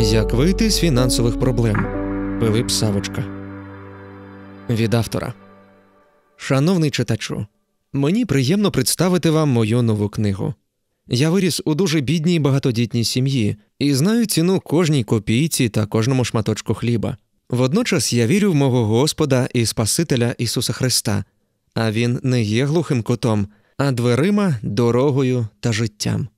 Як вийти з фінансових проблем Пилип Савочка. Від автора. Шановний читачу, мені приємно представити вам мою нову книгу. Я виріс у дуже бідній багатодітній сім'ї і знаю ціну кожній копійці та кожному шматочку хліба. Водночас я вірю в мого Господа і Спасителя Ісуса Христа, а Він не є глухим котом, а дверима, дорогою та життям.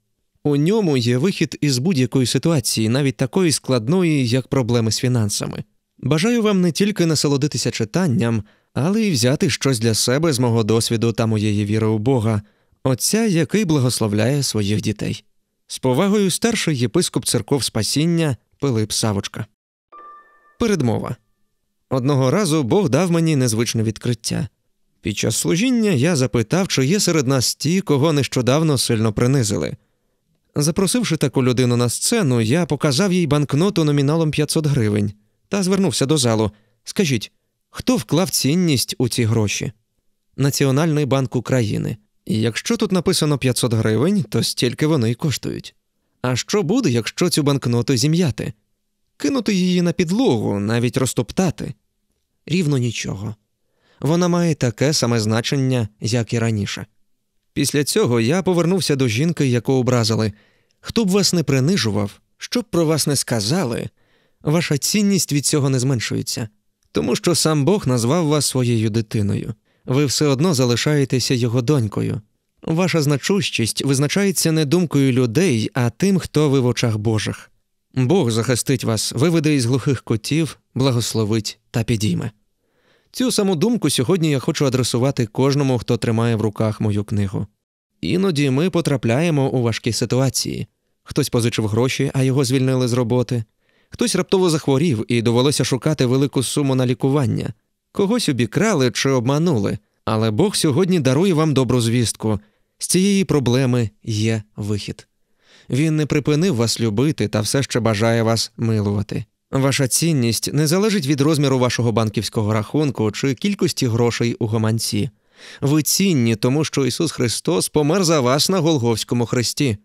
У ньому є вихід із будь-якої ситуації, навіть такої складної, як проблеми з фінансами. Бажаю вам не тільки насолодитися читанням, але й взяти щось для себе з мого досвіду та моєї віри у Бога, Отця, який благословляє своїх дітей. З повагою старший єпископ церков Спасіння Пилип Савочка. Передмова одного разу Бог дав мені незвичне відкриття. Під час служіння я запитав, чи є серед нас ті, кого нещодавно сильно принизили. Запросивши таку людину на сцену, я показав їй банкноту номіналом 500 гривень та звернувся до залу. Скажіть, хто вклав цінність у ці гроші? Національний банк України. І якщо тут написано 500 гривень, то стільки вони й коштують. А що буде, якщо цю банкноту зім'яти? Кинути її на підлогу, навіть розтоптати? Рівно нічого. Вона має таке саме значення, як і раніше. Після цього я повернувся до жінки, яку образили. Хто б вас не принижував, що б про вас не сказали, ваша цінність від цього не зменшується, тому що сам Бог назвав вас своєю дитиною. Ви все одно залишаєтеся його донькою. Ваша значущість визначається не думкою людей, а тим, хто ви в очах Божих. Бог захистить вас, виведе із глухих котів, благословить та підійме. Цю саму думку сьогодні я хочу адресувати кожному, хто тримає в руках мою книгу. Іноді ми потрапляємо у важкі ситуації хтось позичив гроші, а його звільнили з роботи, хтось раптово захворів і довелося шукати велику суму на лікування, когось обікрали чи обманули, але Бог сьогодні дарує вам добру звістку з цієї проблеми є вихід. Він не припинив вас любити та все ще бажає вас милувати. Ваша цінність не залежить від розміру вашого банківського рахунку чи кількості грошей у гаманці. Ви цінні, тому що Ісус Христос помер за вас на Голговському хресті.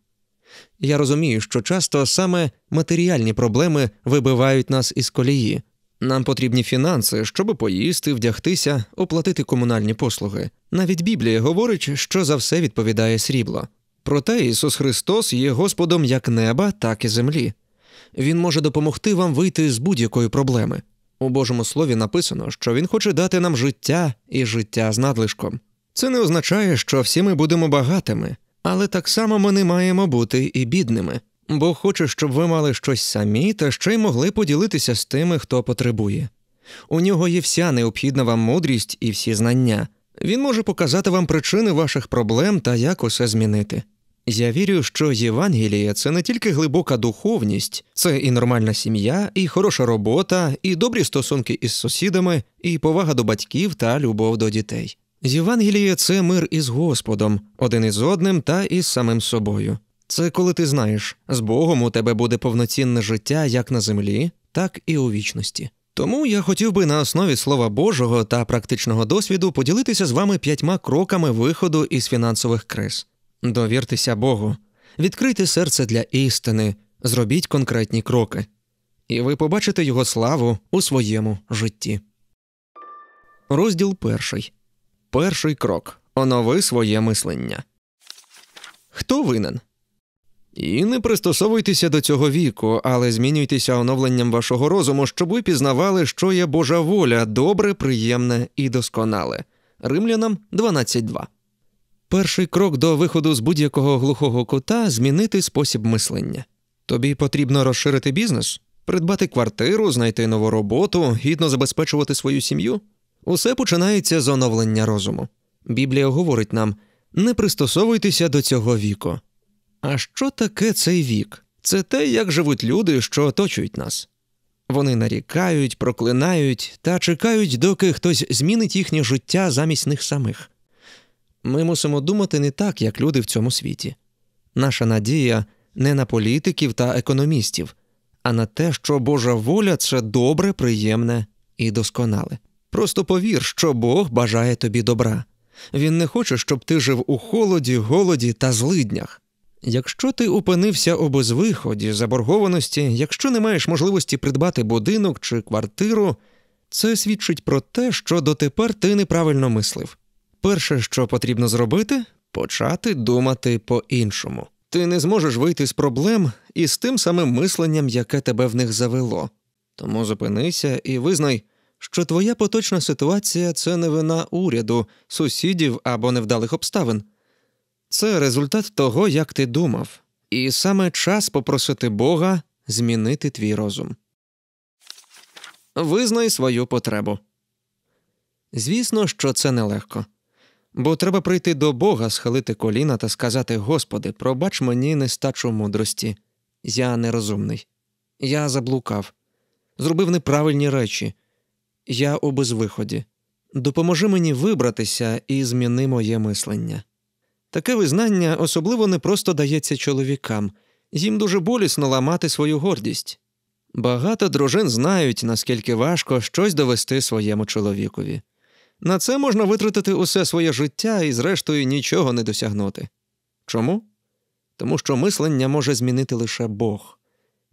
Я розумію, що часто саме матеріальні проблеми вибивають нас із колії. Нам потрібні фінанси, щоб поїсти, вдягтися, оплатити комунальні послуги. Навіть Біблія говорить, що за все відповідає срібло. Проте Ісус Христос є Господом як неба, так і землі він може допомогти вам вийти з будь-якої проблеми. У Божому слові написано, що він хоче дати нам життя і життя з надлишком. Це не означає, що всі ми будемо багатими, але так само ми не маємо бути і бідними. Бог хоче, щоб ви мали щось самі та ще й могли поділитися з тими, хто потребує. У нього є вся необхідна вам мудрість і всі знання. Він може показати вам причини ваших проблем та як усе змінити. Я вірю, що Євангеліє це не тільки глибока духовність, це і нормальна сім'я, і хороша робота, і добрі стосунки із сусідами, і повага до батьків та любов до дітей. Євангеліє це мир із Господом, один із одним та із самим собою. Це коли ти знаєш, з Богом у тебе буде повноцінне життя як на землі, так і у вічності. Тому я хотів би на основі Слова Божого та практичного досвіду поділитися з вами п'ятьма кроками виходу із фінансових криз. Довіртеся Богу, відкрийте серце для істини, зробіть конкретні кроки, і ви побачите його славу у своєму житті. Розділ перший. Перший крок. Онови своє мислення. Хто винен? І не пристосовуйтеся до цього віку, але змінюйтеся оновленням вашого розуму, щоб ви пізнавали, що є Божа воля, добре, приємне і досконале. Римлянам 12.2 Перший крок до виходу з будь-якого глухого кута змінити спосіб мислення. Тобі потрібно розширити бізнес, придбати квартиру, знайти нову роботу, гідно забезпечувати свою сім'ю. Усе починається з оновлення розуму. Біблія говорить нам не пристосовуйтеся до цього віку. А що таке цей вік? Це те, як живуть люди, що оточують нас. Вони нарікають, проклинають та чекають, доки хтось змінить їхнє життя замість них самих. Ми мусимо думати не так, як люди в цьому світі. Наша надія не на політиків та економістів, а на те, що Божа воля це добре, приємне і досконале. Просто повір, що Бог бажає тобі добра. Він не хоче, щоб ти жив у холоді, голоді та злиднях. Якщо ти опинився у безвиході, заборгованості, якщо не маєш можливості придбати будинок чи квартиру, це свідчить про те, що дотепер ти неправильно мислив. Перше, що потрібно зробити, почати думати по-іншому. Ти не зможеш вийти з проблем із тим самим мисленням, яке тебе в них завело. Тому зупинися і визнай, що твоя поточна ситуація це не вина уряду, сусідів або невдалих обставин. Це результат того, як ти думав, і саме час попросити Бога змінити твій розум. Визнай свою потребу. Звісно, що це нелегко. Бо треба прийти до Бога, схилити коліна та сказати: Господи, пробач мені нестачу мудрості. Я нерозумний. Я заблукав, зробив неправильні речі. Я у безвиході. Допоможи мені вибратися і зміни моє мислення. Таке визнання особливо не просто дається чоловікам, їм дуже болісно ламати свою гордість. Багато дружин знають, наскільки важко щось довести своєму чоловікові. На це можна витратити усе своє життя і, зрештою, нічого не досягнути. Чому? Тому що мислення може змінити лише Бог,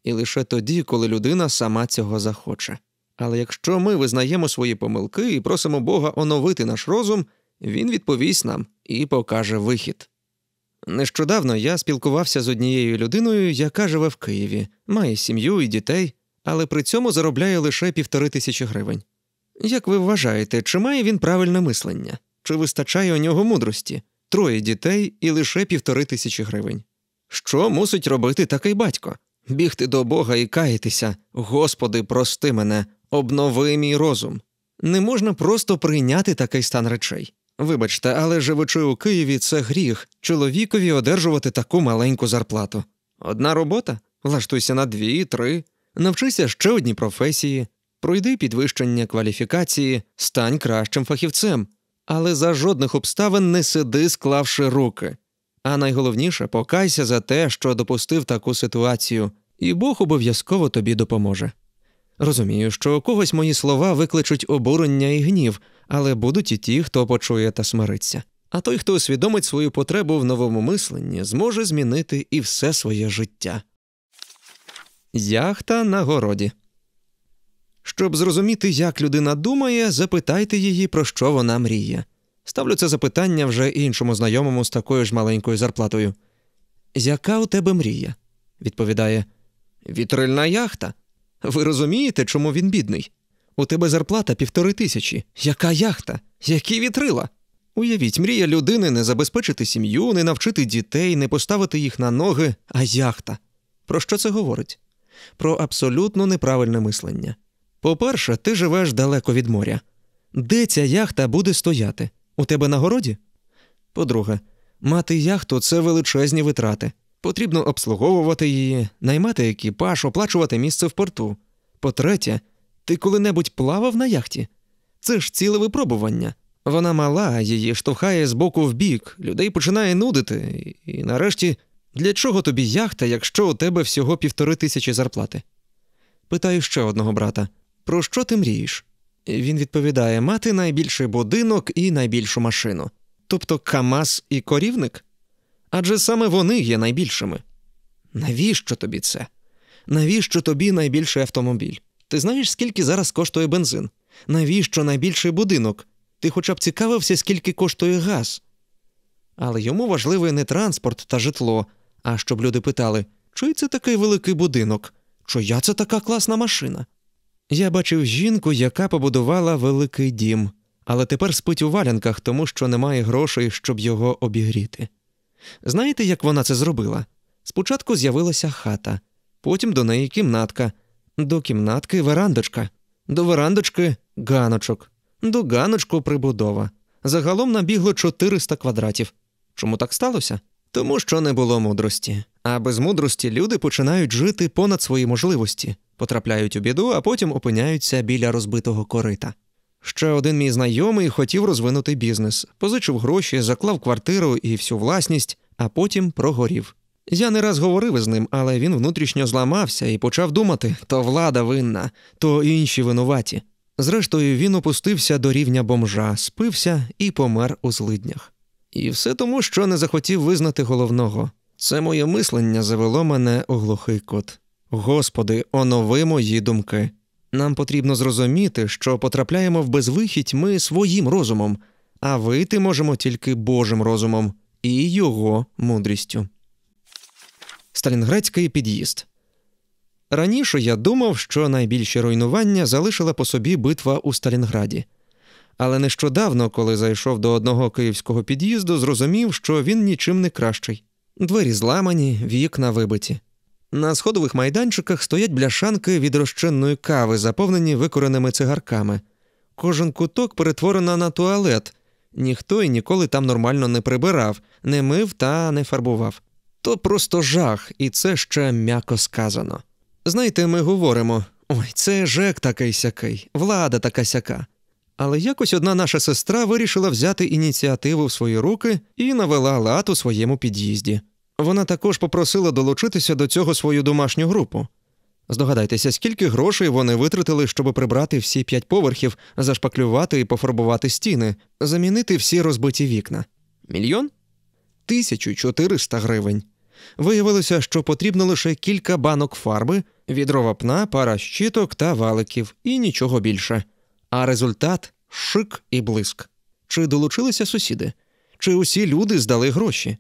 і лише тоді, коли людина сама цього захоче. Але якщо ми визнаємо свої помилки і просимо Бога оновити наш розум, він відповість нам і покаже вихід. Нещодавно я спілкувався з однією людиною, яка живе в Києві, має сім'ю і дітей, але при цьому заробляє лише півтори тисячі гривень. Як ви вважаєте, чи має він правильне мислення? Чи вистачає у нього мудрості? Троє дітей і лише півтори тисячі гривень. Що мусить робити такий батько? Бігти до Бога і каятися. Господи, прости мене, обнови мій розум. Не можна просто прийняти такий стан речей. Вибачте, але живучи у Києві, це гріх чоловікові одержувати таку маленьку зарплату. Одна робота? Влаштуйся на дві, три, навчися ще одній професії, Пройди підвищення кваліфікації, стань кращим фахівцем, але за жодних обставин не сиди, склавши руки. А найголовніше покайся за те, що допустив таку ситуацію, і Бог обов'язково тобі допоможе. Розумію, що когось мої слова викличуть обурення і гнів, але будуть і ті, хто почує та смириться. А той, хто усвідомить свою потребу в новому мисленні, зможе змінити і все своє життя. Яхта на городі. Щоб зрозуміти, як людина думає, запитайте її, про що вона мріє. Ставлю це запитання вже іншому знайомому з такою ж маленькою зарплатою. Яка у тебе мрія? відповідає. Вітрильна яхта. Ви розумієте, чому він бідний? У тебе зарплата півтори тисячі. Яка яхта? Які вітрила? Уявіть, мрія людини не забезпечити сім'ю, не навчити дітей, не поставити їх на ноги, а яхта. Про що це говорить? Про абсолютно неправильне мислення. По-перше, ти живеш далеко від моря. Де ця яхта буде стояти? У тебе на городі? По-друге, мати яхту це величезні витрати. Потрібно обслуговувати її, наймати екіпаж, оплачувати місце в порту. По-третє, ти коли-небудь плавав на яхті? Це ж ціле випробування. Вона мала, її штовхає з боку в бік, людей починає нудити. І нарешті, для чого тобі яхта, якщо у тебе всього півтори тисячі зарплати? Питаю ще одного брата про що ти мрієш? Він відповідає мати найбільший будинок і найбільшу машину, тобто Камаз і корівник? Адже саме вони є найбільшими. Навіщо тобі це? Навіщо тобі найбільший автомобіль? Ти знаєш, скільки зараз коштує бензин? Навіщо найбільший будинок? Ти хоча б цікавився, скільки коштує газ. Але йому важливий не транспорт та житло, а щоб люди питали, чи це такий великий будинок, чия це така класна машина? Я бачив жінку, яка побудувала великий дім, але тепер спить у валянках, тому що немає грошей, щоб його обігріти. Знаєте, як вона це зробила? Спочатку з'явилася хата, потім до неї кімнатка, до кімнатки верандочка, до верандочки ганочок, до ганочку прибудова. Загалом набігло 400 квадратів. Чому так сталося? Тому що не було мудрості. А без мудрості люди починають жити понад свої можливості потрапляють у біду, а потім опиняються біля розбитого корита. Ще один мій знайомий хотів розвинути бізнес, позичив гроші, заклав квартиру і всю власність, а потім прогорів. Я не раз говорив із ним, але він внутрішньо зламався і почав думати: то влада винна, то інші винуваті. Зрештою, він опустився до рівня бомжа, спився і помер у злиднях. І все тому, що не захотів визнати головного. Це моє мислення завело мене у глухий кот. Господи, онови мої думки. Нам потрібно зрозуміти, що потрапляємо в безвихідь ми своїм розумом, а вийти можемо тільки Божим розумом і його мудрістю. Сталінградський під'їзд раніше я думав, що найбільші руйнування залишила по собі битва у Сталінграді. Але нещодавно, коли зайшов до одного київського під'їзду, зрозумів, що він нічим не кращий. Двері зламані, вікна вибиті. На сходових майданчиках стоять бляшанки від розчинної кави, заповнені викореними цигарками. Кожен куток перетворено на туалет. Ніхто і ніколи там нормально не прибирав, не мив та не фарбував. То просто жах, і це ще м'яко сказано. Знаєте, ми говоримо ой, це жек такий сякий, влада така сяка. Але якось одна наша сестра вирішила взяти ініціативу в свої руки і навела лад у своєму під'їзді. Вона також попросила долучитися до цього свою домашню групу. Здогадайтеся, скільки грошей вони витратили, щоб прибрати всі п'ять поверхів, зашпаклювати і пофарбувати стіни, замінити всі розбиті вікна. Мільйон? чотириста гривень. Виявилося, що потрібно лише кілька банок фарби, відрова пна, пара щиток та валиків і нічого більше. А результат шик і блиск. Чи долучилися сусіди? Чи усі люди здали гроші?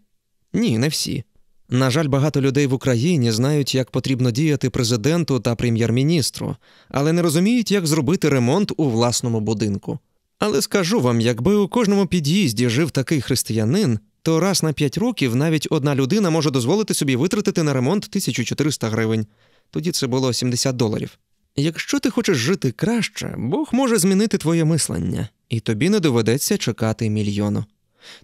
Ні, не всі. На жаль, багато людей в Україні знають, як потрібно діяти президенту та прем'єр-міністру, але не розуміють, як зробити ремонт у власному будинку. Але скажу вам, якби у кожному під'їзді жив такий християнин, то раз на 5 років навіть одна людина може дозволити собі витратити на ремонт 1400 гривень, тоді це було 70 доларів. Якщо ти хочеш жити краще, Бог може змінити твоє мислення, і тобі не доведеться чекати мільйону.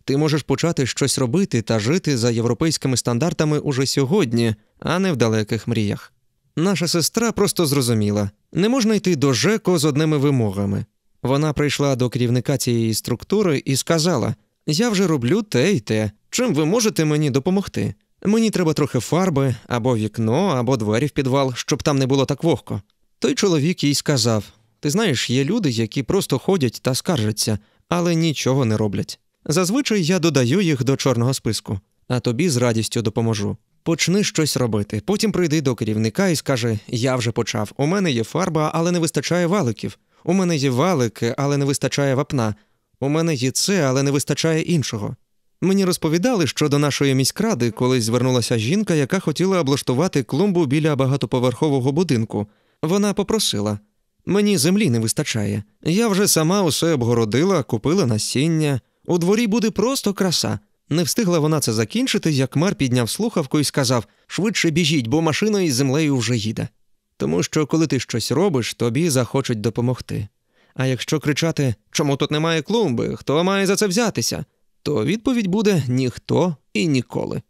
Ти можеш почати щось робити та жити за європейськими стандартами уже сьогодні, а не в далеких мріях. Наша сестра просто зрозуміла не можна йти до ЖЕКО з одними вимогами. Вона прийшла до керівника цієї структури і сказала: Я вже роблю те й те, чим ви можете мені допомогти. Мені треба трохи фарби або вікно, або двері в підвал, щоб там не було так вогко. Той чоловік їй сказав: Ти знаєш, є люди, які просто ходять та скаржаться, але нічого не роблять. Зазвичай я додаю їх до чорного списку, а тобі з радістю допоможу. Почни щось робити, потім прийди до керівника і скажи: Я вже почав. У мене є фарба, але не вистачає валиків. У мене є валики, але не вистачає вапна. У мене є це, але не вистачає іншого. Мені розповідали, що до нашої міськради колись звернулася жінка, яка хотіла облаштувати клумбу біля багатоповерхового будинку. Вона попросила мені землі не вистачає. Я вже сама усе обгородила, купила насіння. У дворі буде просто краса. Не встигла вона це закінчити, як мар підняв слухавку і сказав швидше біжіть, бо машина із землею вже їде. Тому що, коли ти щось робиш, тобі захочуть допомогти. А якщо кричати чому тут немає клумби, хто має за це взятися, то відповідь буде ніхто і ніколи.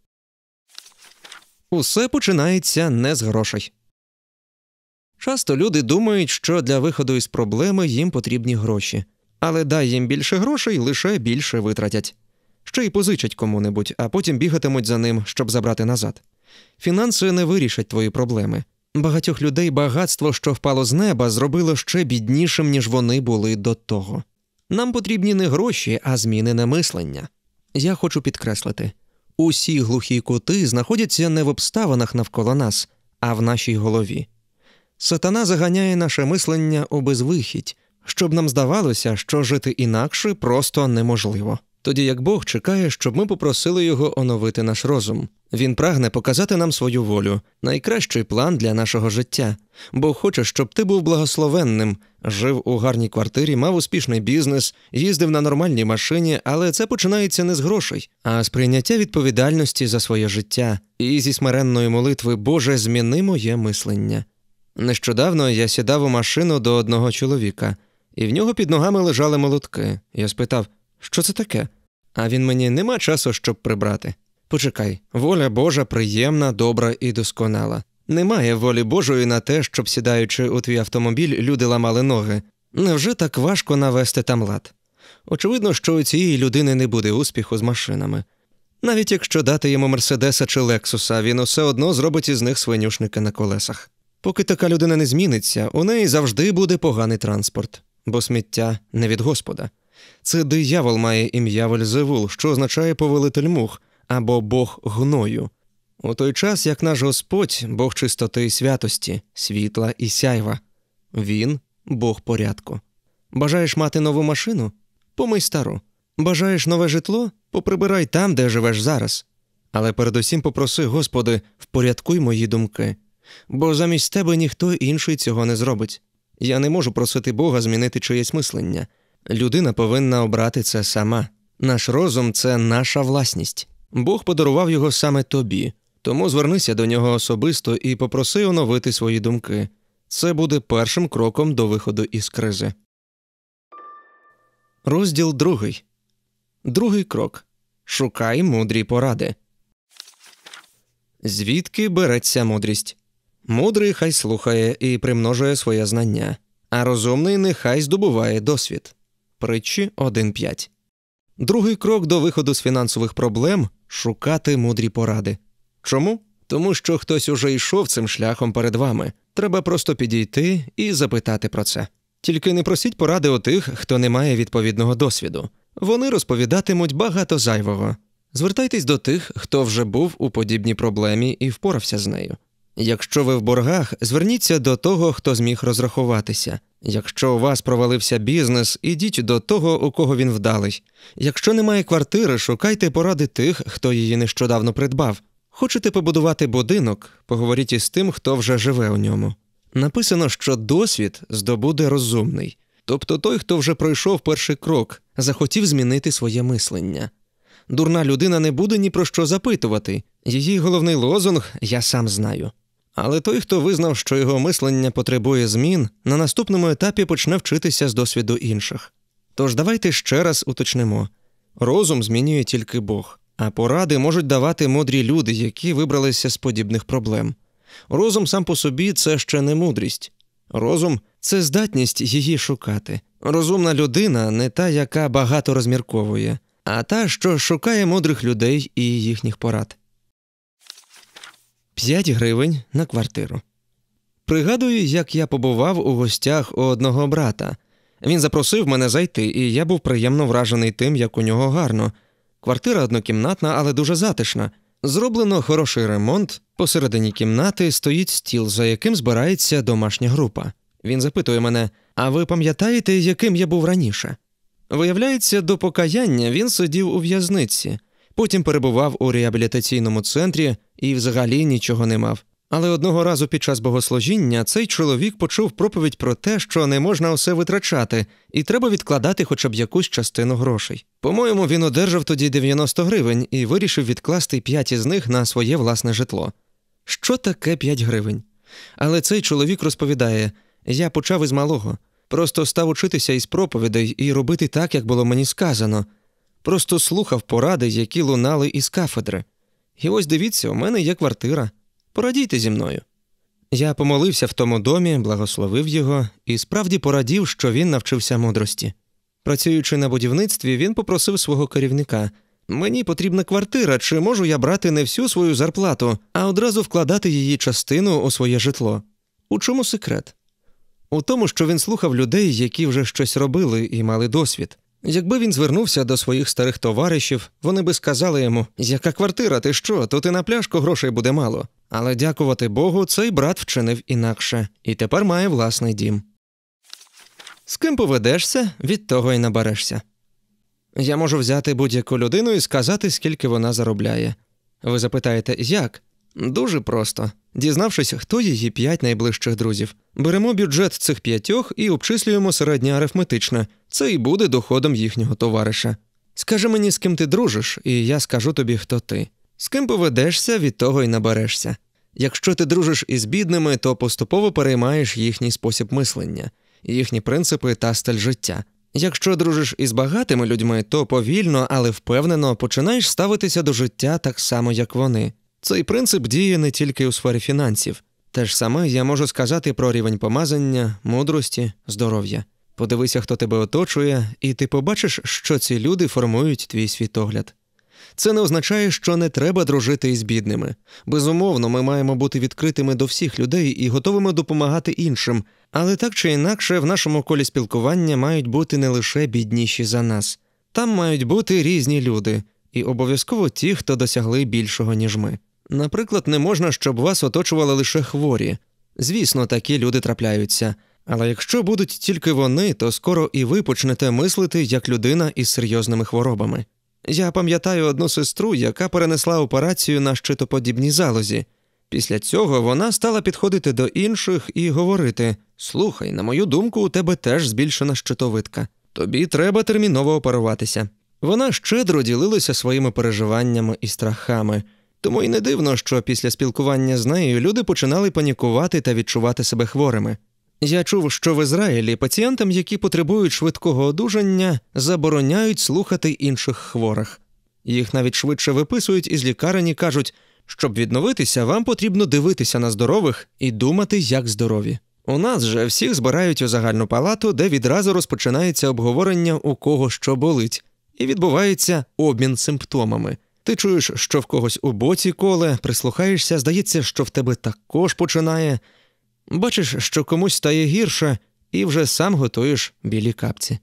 Усе починається не з грошей. Часто люди думають, що для виходу із проблеми їм потрібні гроші. Але дай їм більше грошей, лише більше витратять. Ще й позичать кому-небудь, а потім бігатимуть за ним, щоб забрати назад. Фінанси не вирішать твої проблеми. Багатьох людей багатство, що впало з неба, зробило ще біднішим, ніж вони були до того. Нам потрібні не гроші, а зміни на мислення. Я хочу підкреслити усі глухі кути знаходяться не в обставинах навколо нас, а в нашій голові. Сатана заганяє наше мислення у безвихідь, щоб нам здавалося, що жити інакше просто неможливо. Тоді як Бог чекає, щоб ми попросили його оновити наш розум. Він прагне показати нам свою волю, найкращий план для нашого життя. Бог хоче, щоб ти був благословенним, жив у гарній квартирі, мав успішний бізнес, їздив на нормальній машині, але це починається не з грошей, а з прийняття відповідальності за своє життя і зі смиренної молитви Боже, зміни моє мислення. Нещодавно я сідав у машину до одного чоловіка і в нього під ногами лежали молотки. Я спитав, що це таке? А він мені нема часу, щоб прибрати. Почекай, воля Божа приємна, добра і досконала. Немає волі Божої на те, щоб сідаючи у твій автомобіль, люди ламали ноги. Невже так важко навести там лад? Очевидно, що у цієї людини не буде успіху з машинами. Навіть якщо дати йому Мерседеса чи Лексуса, він усе одно зробить із них свинюшники на колесах. Поки така людина не зміниться, у неї завжди буде поганий транспорт бо сміття не від Господа. Це диявол має ім'я Вельзевул, що означає повелитель мух або Бог гною. У той час, як наш Господь, Бог чистоти і святості, світла і сяйва, він Бог порядку. Бажаєш мати нову машину? Помий стару. Бажаєш нове житло? Поприбирай там, де живеш зараз. Але передусім попроси, Господи, впорядкуй мої думки, бо замість тебе ніхто інший цього не зробить. Я не можу просити Бога змінити чиєсь мислення. Людина повинна обрати це сама. Наш розум це наша власність. Бог подарував його саме тобі, тому звернися до нього особисто і попроси оновити свої думки. Це буде першим кроком до виходу із кризи. Розділ другий. Другий крок. Шукай мудрі поради. Звідки береться мудрість? Мудрий хай слухає і примножує своє знання, а розумний нехай здобуває досвід. Притчі 1.5. Другий крок до виходу з фінансових проблем шукати мудрі поради. Чому? Тому що хтось уже йшов цим шляхом перед вами. Треба просто підійти і запитати про це. Тільки не просіть поради у тих, хто не має відповідного досвіду. Вони розповідатимуть багато зайвого. Звертайтесь до тих, хто вже був у подібній проблемі і впорався з нею. Якщо ви в боргах, зверніться до того, хто зміг розрахуватися. Якщо у вас провалився бізнес, ідіть до того, у кого він вдалий. Якщо немає квартири, шукайте поради тих, хто її нещодавно придбав. Хочете побудувати будинок, поговоріть із тим, хто вже живе у ньому. Написано, що досвід здобуде розумний, тобто той, хто вже пройшов перший крок, захотів змінити своє мислення. Дурна людина не буде ні про що запитувати, її головний лозунг я сам знаю. Але той, хто визнав, що його мислення потребує змін, на наступному етапі почне вчитися з досвіду інших. Тож давайте ще раз уточнимо розум змінює тільки Бог, а поради можуть давати мудрі люди, які вибралися з подібних проблем. Розум сам по собі це ще не мудрість. Розум це здатність її шукати. Розумна людина не та, яка багато розмірковує, а та, що шукає мудрих людей і їхніх порад. 5 гривень на квартиру. Пригадую, як я побував у гостях у одного брата. Він запросив мене зайти, і я був приємно вражений тим, як у нього гарно. Квартира однокімнатна, але дуже затишна. Зроблено хороший ремонт. Посередині кімнати стоїть стіл, за яким збирається домашня група. Він запитує мене: А ви пам'ятаєте, яким я був раніше? Виявляється, до покаяння він сидів у в'язниці, потім перебував у реабілітаційному центрі, і взагалі нічого не мав. Але одного разу під час богослужіння цей чоловік почув проповідь про те, що не можна усе витрачати, і треба відкладати хоча б якусь частину грошей. По-моєму, він одержав тоді 90 гривень і вирішив відкласти 5 із них на своє власне житло. Що таке 5 гривень? Але цей чоловік розповідає: я почав із малого, просто став учитися із проповідей і робити так, як було мені сказано, просто слухав поради, які лунали із кафедри. І ось дивіться, у мене є квартира. Порадійте зі мною. Я помолився в тому домі, благословив його і справді порадів, що він навчився мудрості. Працюючи на будівництві, він попросив свого керівника мені потрібна квартира, чи можу я брати не всю свою зарплату, а одразу вкладати її частину у своє житло. У чому секрет? У тому, що він слухав людей, які вже щось робили і мали досвід. Якби він звернувся до своїх старих товаришів, вони би сказали йому, яка квартира, ти що, то ти на пляшку грошей буде мало. Але дякувати Богу, цей брат вчинив інакше і тепер має власний дім. З ким поведешся, від того й наберешся. Я можу взяти будь-яку людину і сказати, скільки вона заробляє. Ви запитаєте, як? Дуже просто дізнавшись, хто її п'ять найближчих друзів. Беремо бюджет цих п'ятьох і обчислюємо середня арифметична. Це і буде доходом їхнього товариша. Скажи мені, з ким ти дружиш, і я скажу тобі, хто ти. З ким поведешся, від того й наберешся. Якщо ти дружиш із бідними, то поступово переймаєш їхній спосіб мислення, їхні принципи та стиль життя. Якщо дружиш із багатими людьми, то повільно, але впевнено починаєш ставитися до життя так само, як вони. Цей принцип діє не тільки у сфері фінансів. Те ж саме я можу сказати про рівень помазання, мудрості, здоров'я. Подивися, хто тебе оточує, і ти побачиш, що ці люди формують твій світогляд. Це не означає, що не треба дружити із бідними. Безумовно, ми маємо бути відкритими до всіх людей і готовими допомагати іншим, але так чи інакше, в нашому колі спілкування мають бути не лише бідніші за нас. Там мають бути різні люди, і обов'язково ті, хто досягли більшого, ніж ми. Наприклад, не можна, щоб вас оточували лише хворі. Звісно, такі люди трапляються. Але якщо будуть тільки вони, то скоро і ви почнете мислити як людина із серйозними хворобами. Я пам'ятаю одну сестру, яка перенесла операцію на щитоподібній залозі. Після цього вона стала підходити до інших і говорити: Слухай, на мою думку, у тебе теж збільшена щитовидка. Тобі треба терміново оперуватися. Вона щедро ділилася своїми переживаннями і страхами. Тому й не дивно, що після спілкування з нею люди починали панікувати та відчувати себе хворими. Я чув, що в Ізраїлі пацієнтам, які потребують швидкого одужання, забороняють слухати інших хворих. Їх навіть швидше виписують із лікарень кажуть, щоб відновитися, вам потрібно дивитися на здорових і думати, як здорові. У нас же всіх збирають у загальну палату, де відразу розпочинається обговорення у кого що болить, і відбувається обмін симптомами. Ти чуєш, що в когось у боці коле, прислухаєшся, здається, що в тебе також починає. Бачиш, що комусь стає гірше, і вже сам готуєш білі капці.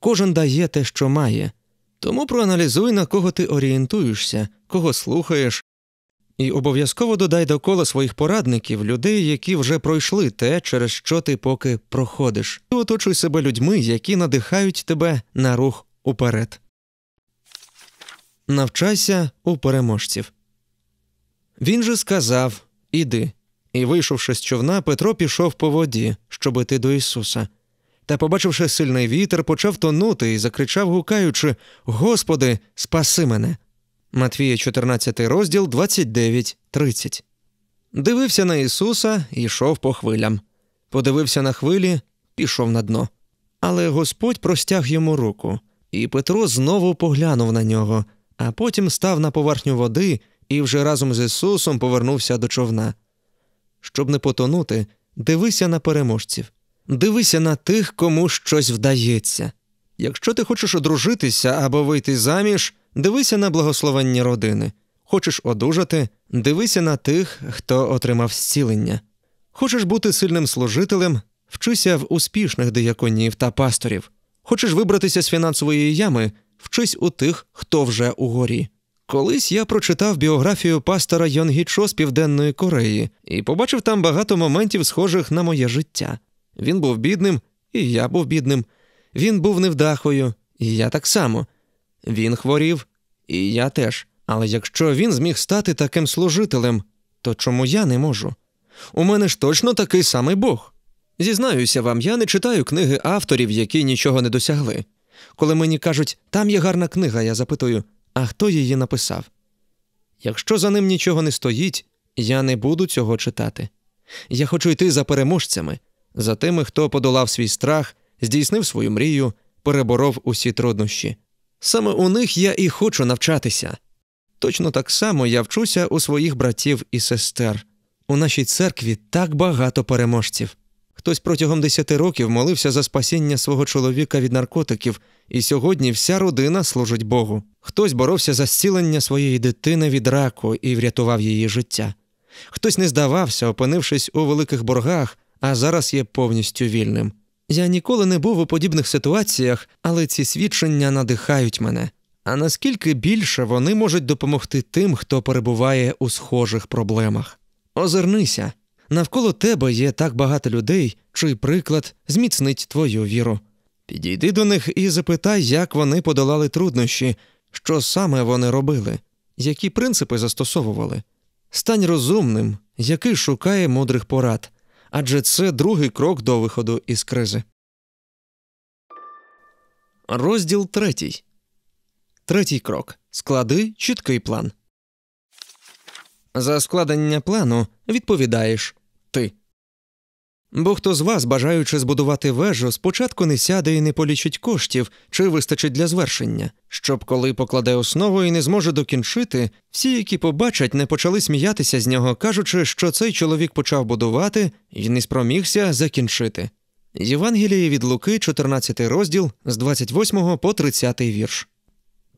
Кожен дає те, що має, тому проаналізуй, на кого ти орієнтуєшся, кого слухаєш, і обов'язково додай до кола своїх порадників людей, які вже пройшли те, через що ти поки проходиш, і оточуй себе людьми, які надихають тебе на рух уперед навчайся у переможців. Він же сказав Іди. І, вийшовши з човна, Петро пішов по воді, щоб іти до Ісуса. Та, побачивши сильний вітер, почав тонути і закричав, гукаючи Господи, спаси мене. Матвія, 14 розділ 29, 30. Дивився на Ісуса йшов по хвилям. Подивився на хвилі, пішов на дно. Але Господь простяг йому руку, і Петро знову поглянув на нього а потім став на поверхню води і вже разом з Ісусом повернувся до човна. Щоб не потонути, дивися на переможців, дивися на тих, кому щось вдається. Якщо ти хочеш одружитися або вийти заміж, дивися на благословення родини. Хочеш одужати, дивися на тих, хто отримав зцілення. Хочеш бути сильним служителем, вчися в успішних дияконів та пасторів. Хочеш вибратися з фінансової ями, вчись у тих, хто вже угорі. Колись я прочитав біографію пастора Йонгічо з Південної Кореї і побачив там багато моментів, схожих на моє життя. Він був бідним, і я був бідним. Він був невдахою, і я так само. Він хворів, і я теж. Але якщо він зміг стати таким служителем, то чому я не можу? У мене ж точно такий самий Бог. Зізнаюся вам, я не читаю книги авторів, які нічого не досягли. Коли мені кажуть, там є гарна книга, я запитую, а хто її написав? Якщо за ним нічого не стоїть, я не буду цього читати. Я хочу йти за переможцями, за тими, хто подолав свій страх, здійснив свою мрію, переборов усі труднощі. Саме у них я і хочу навчатися. Точно так само я вчуся у своїх братів і сестер. У нашій церкві так багато переможців. Хтось протягом десяти років молився за спасіння свого чоловіка від наркотиків, і сьогодні вся родина служить Богу. Хтось боровся за зцілення своєї дитини від раку і врятував її життя. Хтось не здавався, опинившись у великих боргах, а зараз є повністю вільним. Я ніколи не був у подібних ситуаціях, але ці свідчення надихають мене. А наскільки більше вони можуть допомогти тим, хто перебуває у схожих проблемах? Озирнися. Навколо тебе є так багато людей, чий приклад зміцнить твою віру. Підійди до них і запитай, як вони подолали труднощі, що саме вони робили, які принципи застосовували. Стань розумним, який шукає мудрих порад, адже це другий крок до виходу із кризи. Розділ третій. Третій крок. Склади чіткий план. За складення плану відповідаєш Бо хто з вас, бажаючи збудувати вежу, спочатку не сяде і не полічить коштів, чи вистачить для звершення, щоб, коли покладе основу і не зможе докінчити, всі, які побачать, не почали сміятися з нього, кажучи, що цей чоловік почав будувати і не спромігся закінчити. Євангеліє від Луки, 14 розділ з 28 по 30 вірш.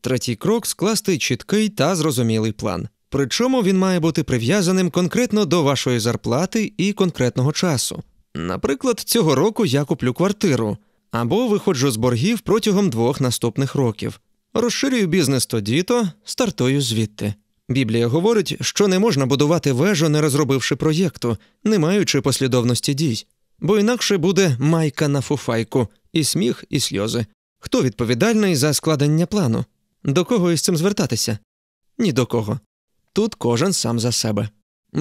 Третій крок скласти чіткий та зрозумілий план. Причому він має бути прив'язаним конкретно до вашої зарплати і конкретного часу. Наприклад, цього року я куплю квартиру або виходжу з боргів протягом двох наступних років, розширюю бізнес тоді то стартую звідти. Біблія говорить, що не можна будувати вежу, не розробивши проєкту, не маючи послідовності дій, бо інакше буде майка на фуфайку, і сміх, і сльози. Хто відповідальний за складення плану? До кого із цим звертатися? Ні до кого. Тут кожен сам за себе.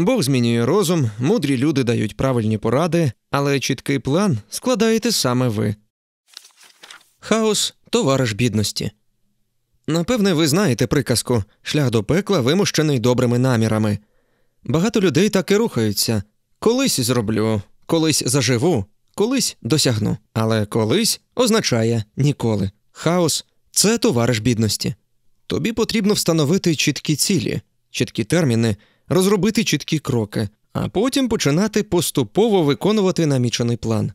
Бог змінює розум, мудрі люди дають правильні поради, але чіткий план складаєте саме ви. Хаос товариш бідності. Напевне, ви знаєте приказку шлях до пекла вимущений добрими намірами. Багато людей так і рухаються колись зроблю, колись заживу, колись досягну. Але колись означає ніколи. Хаос це товариш бідності. Тобі потрібно встановити чіткі цілі, чіткі терміни розробити чіткі кроки, а потім починати поступово виконувати намічений план.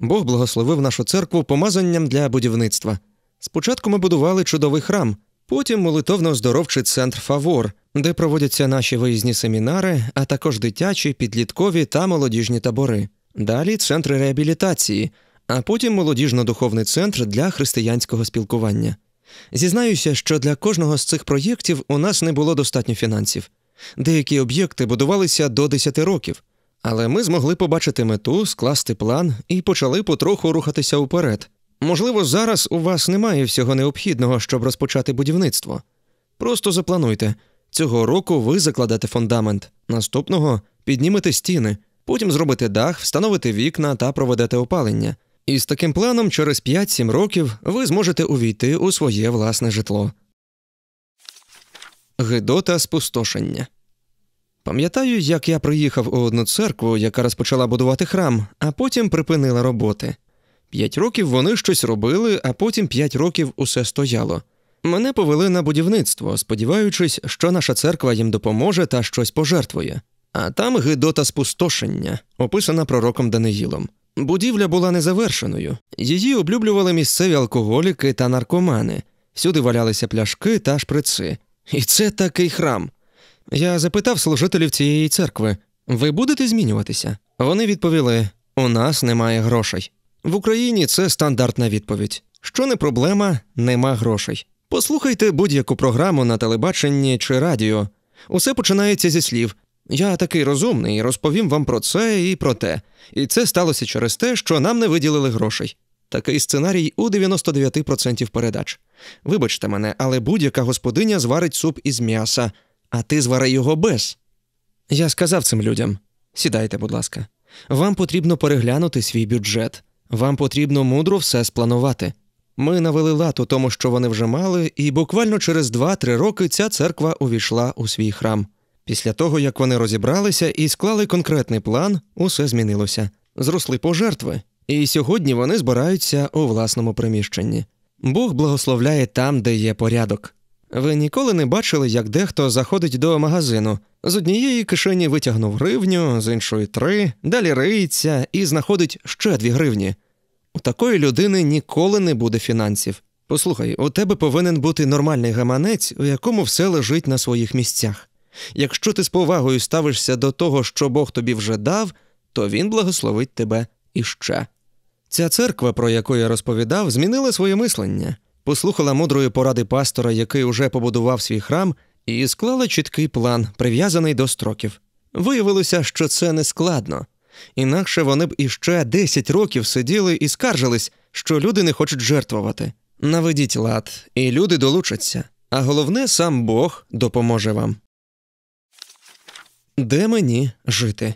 Бог благословив нашу церкву помазанням для будівництва. Спочатку ми будували чудовий храм, потім молитовно оздоровчий центр Фавор, де проводяться наші виїзні семінари, а також дитячі, підліткові та молодіжні табори, далі центри реабілітації, а потім молодіжно-духовний центр для християнського спілкування. Зізнаюся, що для кожного з цих проєктів у нас не було достатньо фінансів. Деякі об'єкти будувалися до 10 років, але ми змогли побачити мету, скласти план і почали потроху рухатися уперед. Можливо, зараз у вас немає всього необхідного, щоб розпочати будівництво. Просто заплануйте цього року ви закладете фундамент, наступного піднімете стіни, потім зробите дах, встановите вікна та проведете опалення. І з таким планом через 5-7 років ви зможете увійти у своє власне житло. Гидота спустошення. Пам'ятаю, як я приїхав у одну церкву, яка розпочала будувати храм, а потім припинила роботи. П'ять років вони щось робили, а потім п'ять років усе стояло. Мене повели на будівництво, сподіваючись, що наша церква їм допоможе та щось пожертвує. А там гидота спустошення, описана пророком Даниїлом. Будівля була незавершеною, її облюблювали місцеві алкоголіки та наркомани, всюди валялися пляшки та шприци. І це такий храм. Я запитав служителів цієї церкви: ви будете змінюватися? Вони відповіли: у нас немає грошей. В Україні це стандартна відповідь. Що не проблема, нема грошей. Послухайте будь-яку програму на телебаченні чи радіо. Усе починається зі слів. Я такий розумний, розповім вам про це і про те. І це сталося через те, що нам не виділили грошей. Такий сценарій у 99% передач. Вибачте мене, але будь-яка господиня зварить суп із м'яса, а ти звари його без. Я сказав цим людям сідайте, будь ласка, вам потрібно переглянути свій бюджет, вам потрібно мудро все спланувати. Ми навели лад у тому, що вони вже мали, і буквально через 2-3 роки ця церква увійшла у свій храм. Після того, як вони розібралися і склали конкретний план, усе змінилося. Зросли пожертви, і сьогодні вони збираються у власному приміщенні. Бог благословляє там, де є порядок. Ви ніколи не бачили, як дехто заходить до магазину. З однієї кишені витягнув гривню, з іншої три, далі риється і знаходить ще дві гривні. У такої людини ніколи не буде фінансів. Послухай, у тебе повинен бути нормальний гаманець, у якому все лежить на своїх місцях. Якщо ти з повагою ставишся до того, що Бог тобі вже дав, то він благословить тебе іще. Ця церква, про яку я розповідав, змінила своє мислення, послухала мудрої поради пастора, який уже побудував свій храм, і склала чіткий план, прив'язаний до строків. Виявилося, що це не складно. Інакше вони б іще 10 років сиділи і скаржились, що люди не хочуть жертвувати. Наведіть лад, і люди долучаться. А головне, сам Бог допоможе вам. Де мені жити?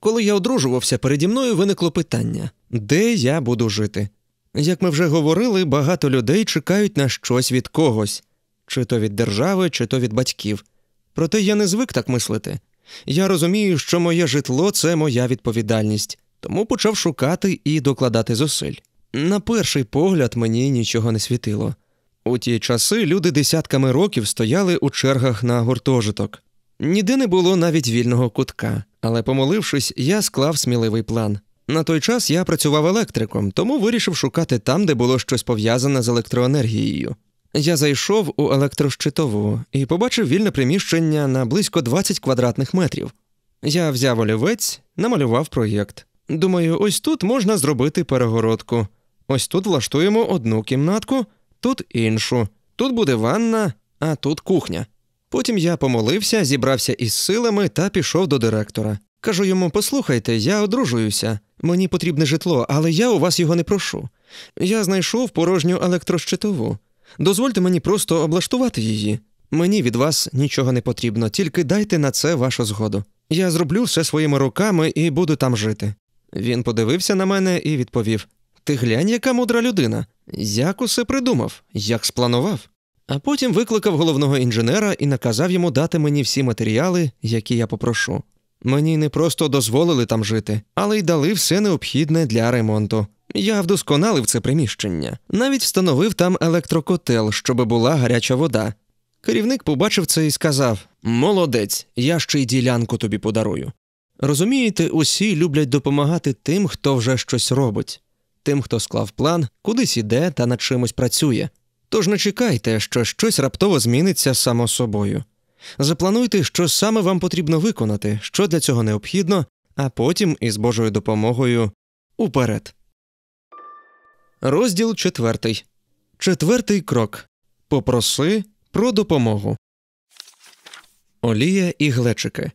Коли я одружувався, переді мною виникло питання де я буду жити. Як ми вже говорили, багато людей чекають на щось від когось, чи то від держави, чи то від батьків. Проте я не звик так мислити. Я розумію, що моє житло це моя відповідальність, тому почав шукати і докладати зусиль. На перший погляд мені нічого не світило. У ті часи люди десятками років стояли у чергах на гуртожиток. Ніде не було навіть вільного кутка, але, помолившись, я склав сміливий план. На той час я працював електриком, тому вирішив шукати там, де було щось пов'язане з електроенергією. Я зайшов у електрощитову і побачив вільне приміщення на близько 20 квадратних метрів. Я взяв олівець, намалював проєкт. Думаю, ось тут можна зробити перегородку. Ось тут влаштуємо одну кімнатку, тут іншу, тут буде ванна, а тут кухня. Потім я помолився, зібрався із силами та пішов до директора. Кажу йому: послухайте, я одружуюся, мені потрібне житло, але я у вас його не прошу. Я знайшов порожню електрощитову. Дозвольте мені просто облаштувати її. Мені від вас нічого не потрібно, тільки дайте на це вашу згоду. Я зроблю все своїми руками і буду там жити. Він подивився на мене і відповів: Ти глянь, яка мудра людина, як усе придумав, як спланував. А потім викликав головного інженера і наказав йому дати мені всі матеріали, які я попрошу. Мені не просто дозволили там жити, але й дали все необхідне для ремонту. Я вдосконалив це приміщення, навіть встановив там електрокотел, щоб була гаряча вода. Керівник побачив це і сказав: Молодець, я ще й ділянку тобі подарую. Розумієте, усі люблять допомагати тим, хто вже щось робить, тим, хто склав план, кудись іде та над чимось працює. Тож не чекайте, що щось раптово зміниться само собою. Заплануйте, що саме вам потрібно виконати, що для цього необхідно, а потім із Божою допомогою уперед. Розділ четвертий. Четвертий крок Попроси про допомогу. Олія і глечики.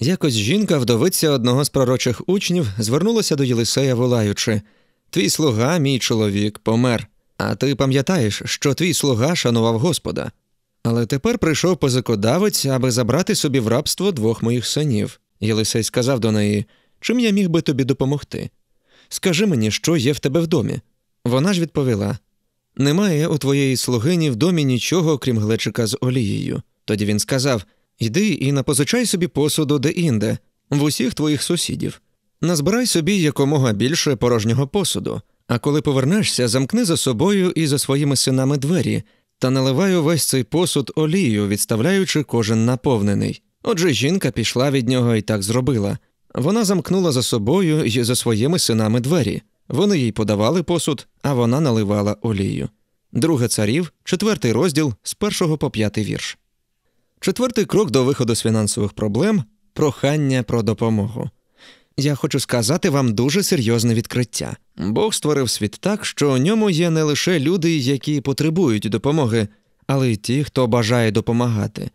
Якось жінка, вдовиця одного з пророчих учнів, звернулася до Єлисея, волаючи Твій слуга, мій чоловік, помер. А ти пам'ятаєш, що твій слуга шанував Господа. Але тепер прийшов позикодавець, аби забрати собі в рабство двох моїх синів. Єлисей сказав до неї Чим я міг би тобі допомогти? Скажи мені, що є в тебе в домі. Вона ж відповіла Немає у твоєї слугині в домі нічого, крім глечика з олією. Тоді він сказав Йди і напозичай собі посуду де-інде, в усіх твоїх сусідів. Назбирай собі якомога більше порожнього посуду, а коли повернешся, замкни за собою і за своїми синами двері та наливаю весь цей посуд олією, відставляючи кожен наповнений. Отже, жінка пішла від нього і так зробила. Вона замкнула за собою і за своїми синами двері. Вони їй подавали посуд, а вона наливала олію. Друге царів, четвертий розділ з першого по п'ятий вірш. Четвертий крок до виходу з фінансових проблем прохання про допомогу. Я хочу сказати вам дуже серйозне відкриття. Бог створив світ так, що у ньому є не лише люди, які потребують допомоги, але й ті, хто бажає допомагати.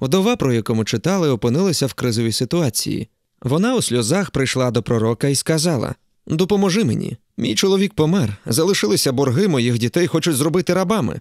Вдова, про яку ми читали, опинилася в кризовій ситуації. Вона у сльозах прийшла до пророка і сказала: Допоможи мені, мій чоловік помер, залишилися борги моїх дітей хочуть зробити рабами.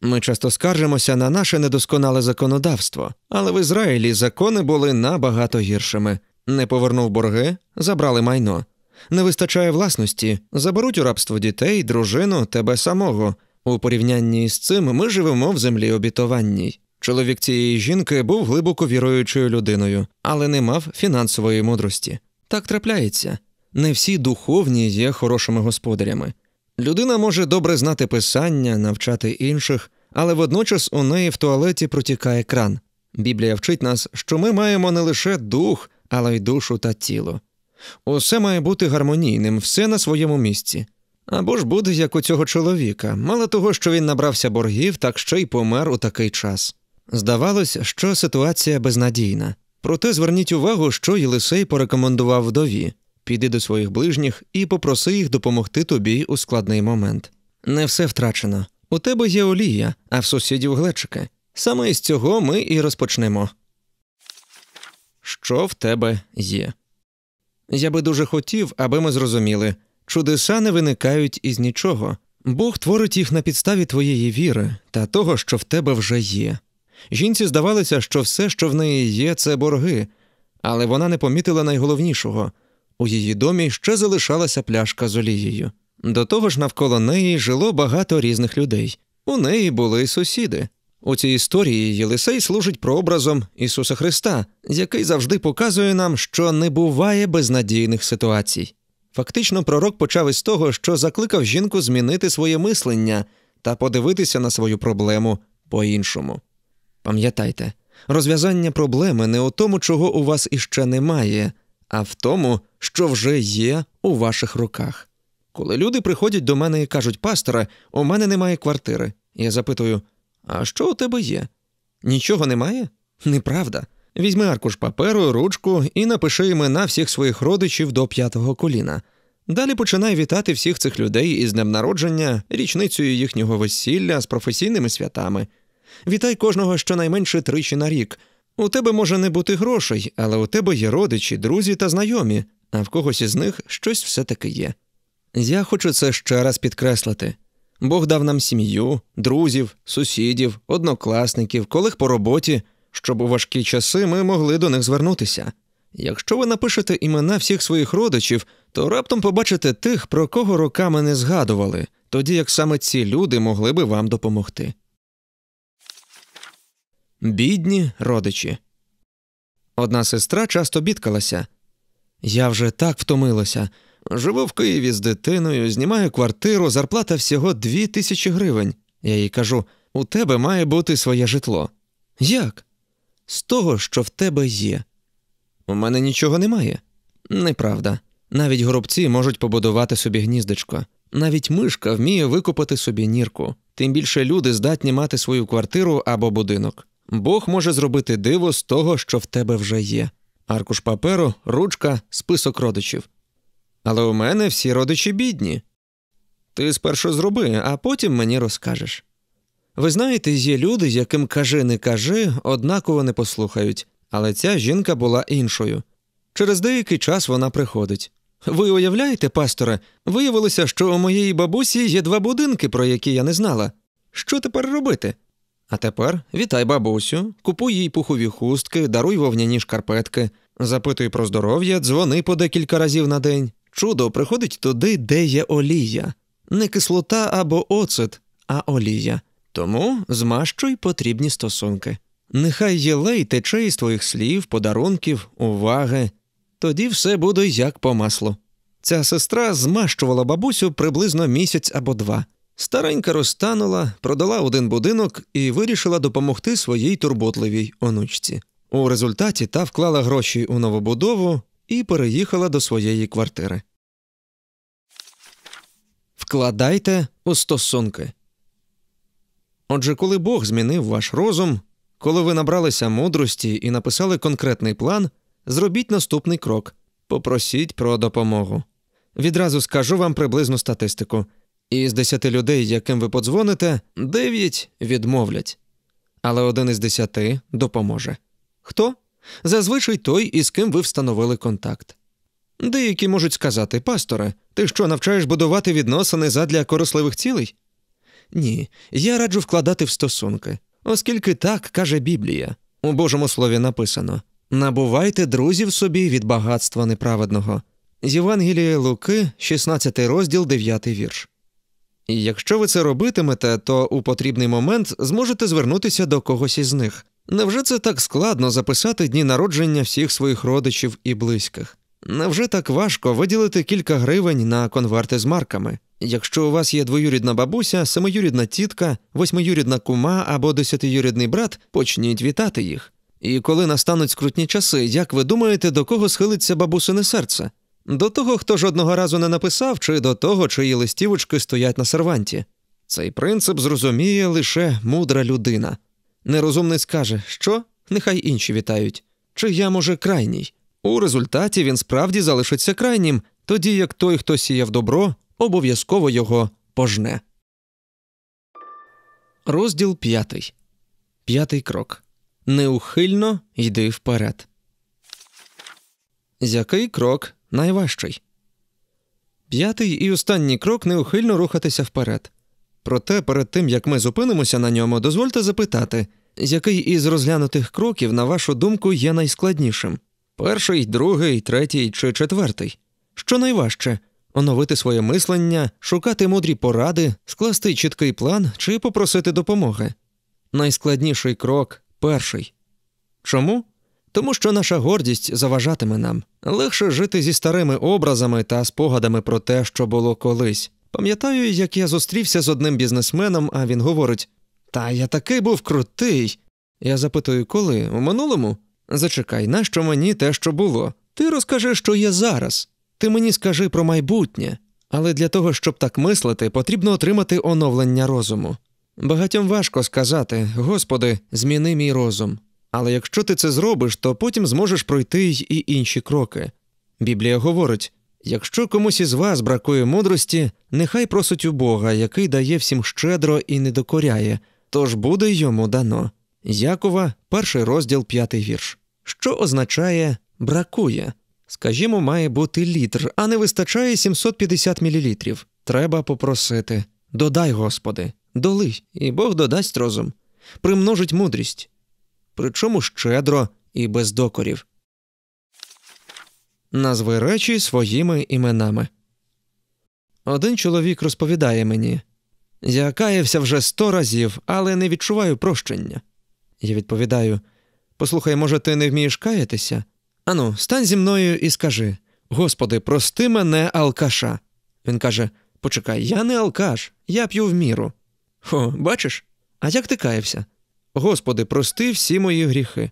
Ми часто скаржимося на наше недосконале законодавство, але в Ізраїлі закони були набагато гіршими. Не повернув борги, забрали майно. Не вистачає власності, заберуть у рабство дітей, дружину, тебе самого. У порівнянні з цим ми живемо в землі обітованній. Чоловік цієї жінки був глибоко віруючою людиною, але не мав фінансової мудрості. Так трапляється. Не всі духовні є хорошими господарями. Людина може добре знати писання, навчати інших, але водночас у неї в туалеті протікає кран. Біблія вчить нас, що ми маємо не лише дух, але й душу та тіло. Усе має бути гармонійним, все на своєму місці. Або ж буде як у цього чоловіка, мало того, що він набрався боргів, так що й помер у такий час. Здавалось, що ситуація безнадійна. Проте зверніть увагу, що Єлисей порекомендував вдові піди до своїх ближніх і попроси їх допомогти тобі у складний момент. Не все втрачено. У тебе є олія, а в сусідів глечики. Саме із цього ми і розпочнемо. Що в тебе є? Я би дуже хотів, аби ми зрозуміли чудеса не виникають із нічого. Бог творить їх на підставі твоєї віри та того, що в тебе вже є. Жінці здавалося, що все, що в неї є, це борги, але вона не помітила найголовнішого у її домі ще залишалася пляшка з олією. До того ж, навколо неї жило багато різних людей. У неї були сусіди. У цій історії Єлисей служить прообразом Ісуса Христа, який завжди показує нам, що не буває безнадійних ситуацій. Фактично, пророк почав із того, що закликав жінку змінити своє мислення та подивитися на свою проблему по іншому. Пам'ятайте, розв'язання проблеми не у тому, чого у вас іще немає, а в тому, що вже є у ваших руках. Коли люди приходять до мене і кажуть, пасторе, у мене немає квартири, я запитую. А що у тебе є? Нічого немає? Неправда. Візьми аркуш паперу, ручку і напиши імена всіх своїх родичів до п'ятого коліна. Далі починай вітати всіх цих людей із днем народження, річницею їхнього весілля з професійними святами. Вітай кожного щонайменше тричі на рік. У тебе може не бути грошей, але у тебе є родичі, друзі та знайомі, а в когось із них щось все таки є. Я хочу це ще раз підкреслити. Бог дав нам сім'ю, друзів, сусідів, однокласників, колег по роботі, щоб у важкі часи ми могли до них звернутися. Якщо ви напишете імена всіх своїх родичів, то раптом побачите тих, про кого роками не згадували, тоді як саме ці люди могли би вам допомогти. Бідні родичі. Одна сестра часто бідкалася. Я вже так втомилася. Живу в Києві з дитиною, знімаю квартиру, зарплата всього дві тисячі гривень. Я їй кажу: у тебе має бути своє житло. Як? З того, що в тебе є. У мене нічого немає. Неправда. Навіть горобці можуть побудувати собі гніздечко. Навіть мишка вміє викопати собі нірку. Тим більше люди здатні мати свою квартиру або будинок. Бог може зробити диво з того, що в тебе вже є. Аркуш паперу, ручка, список родичів. Але у мене всі родичі бідні. Ти спершу зроби, а потім мені розкажеш. Ви знаєте, є люди, яким кажи не кажи, однаково не послухають, але ця жінка була іншою. Через деякий час вона приходить. Ви уявляєте, пасторе, виявилося, що у моєї бабусі є два будинки, про які я не знала. Що тепер робити? А тепер вітай бабусю, купуй їй пухові хустки, даруй вовняні шкарпетки, запитуй про здоров'я, дзвони по декілька разів на день. Чудо приходить туди, де є олія, не кислота або оцет, а олія. Тому змащуй потрібні стосунки. Нехай єлей тече із твоїх слів, подарунків, уваги. Тоді все буде як по маслу. Ця сестра змащувала бабусю приблизно місяць або два. Старенька розтанула, продала один будинок і вирішила допомогти своїй турботливій онучці. У результаті та вклала гроші у новобудову, і переїхала до своєї квартири. Вкладайте у стосунки. Отже, коли Бог змінив ваш розум, коли ви набралися мудрості і написали конкретний план, зробіть наступний крок попросіть про допомогу. Відразу скажу вам приблизну статистику. Із 10 людей, яким ви подзвоните, 9 відмовлять. Але один із 10 допоможе. Хто? Зазвичай той, із ким ви встановили контакт. Деякі можуть сказати, пасторе, ти що навчаєш будувати відносини задля корисливих цілей? Ні, я раджу вкладати в стосунки, оскільки так каже Біблія. У Божому слові написано набувайте друзів собі від багатства неправедного. З Євангелія Луки, 16 розділ, 9 вірш. якщо ви це робитимете, то у потрібний момент зможете звернутися до когось із них. Невже це так складно записати дні народження всіх своїх родичів і близьких? Невже так важко виділити кілька гривень на конверти з марками? Якщо у вас є двоюрідна бабуся, семиюрідна тітка, восьмиюрідна кума або десятиюрідний брат, почніть вітати їх. І коли настануть скрутні часи, як ви думаєте, до кого схилиться бабусине серце? До того, хто жодного разу не написав, чи до того, чиї листівочки стоять на серванті? Цей принцип зрозуміє лише мудра людина. Нерозумний скаже, що нехай інші вітають. Чи я, може, крайній? У результаті він справді залишиться крайнім, тоді як той, хто сіяв добро, обов'язково його пожне. Розділ п'ятий. П'ятий крок. Неухильно йди вперед. Який крок найважчий? П'ятий і останній крок неухильно рухатися вперед. Проте, перед тим як ми зупинимося на ньому, дозвольте запитати, який із розглянутих кроків, на вашу думку, є найскладнішим? Перший, другий, третій чи четвертий? Що найважче оновити своє мислення, шукати мудрі поради, скласти чіткий план чи попросити допомоги? Найскладніший крок перший. Чому? Тому що наша гордість заважатиме нам легше жити зі старими образами та спогадами про те, що було колись. Пам'ятаю, як я зустрівся з одним бізнесменом, а він говорить: Та я такий був крутий. Я запитую, коли? У минулому? Зачекай, нащо мені те, що було. Ти розкажи, що є зараз. Ти мені скажи про майбутнє. Але для того, щоб так мислити, потрібно отримати оновлення розуму. Багатьом важко сказати, Господи, зміни мій розум. Але якщо ти це зробиш, то потім зможеш пройти й інші кроки. Біблія говорить Якщо комусь із вас бракує мудрості, нехай просить у Бога, який дає всім щедро і не докоряє, тож буде йому дано. Якова, перший розділ п'ятий вірш. Що означає бракує? Скажімо, має бути літр, а не вистачає 750 мілілітрів. Треба попросити. Додай, Господи, долий, і Бог додасть розум, примножить мудрість. Причому щедро і без докорів. Назви речі своїми іменами. Один чоловік розповідає мені я каявся вже сто разів, але не відчуваю прощення. Я відповідаю Послухай, може, ти не вмієш каятися? Ану, стань зі мною і скажи Господи, прости мене, алкаша. Він каже Почекай, я не алкаш, я п'ю в міру. Хо, бачиш? А як ти каявся? Господи, прости всі мої гріхи.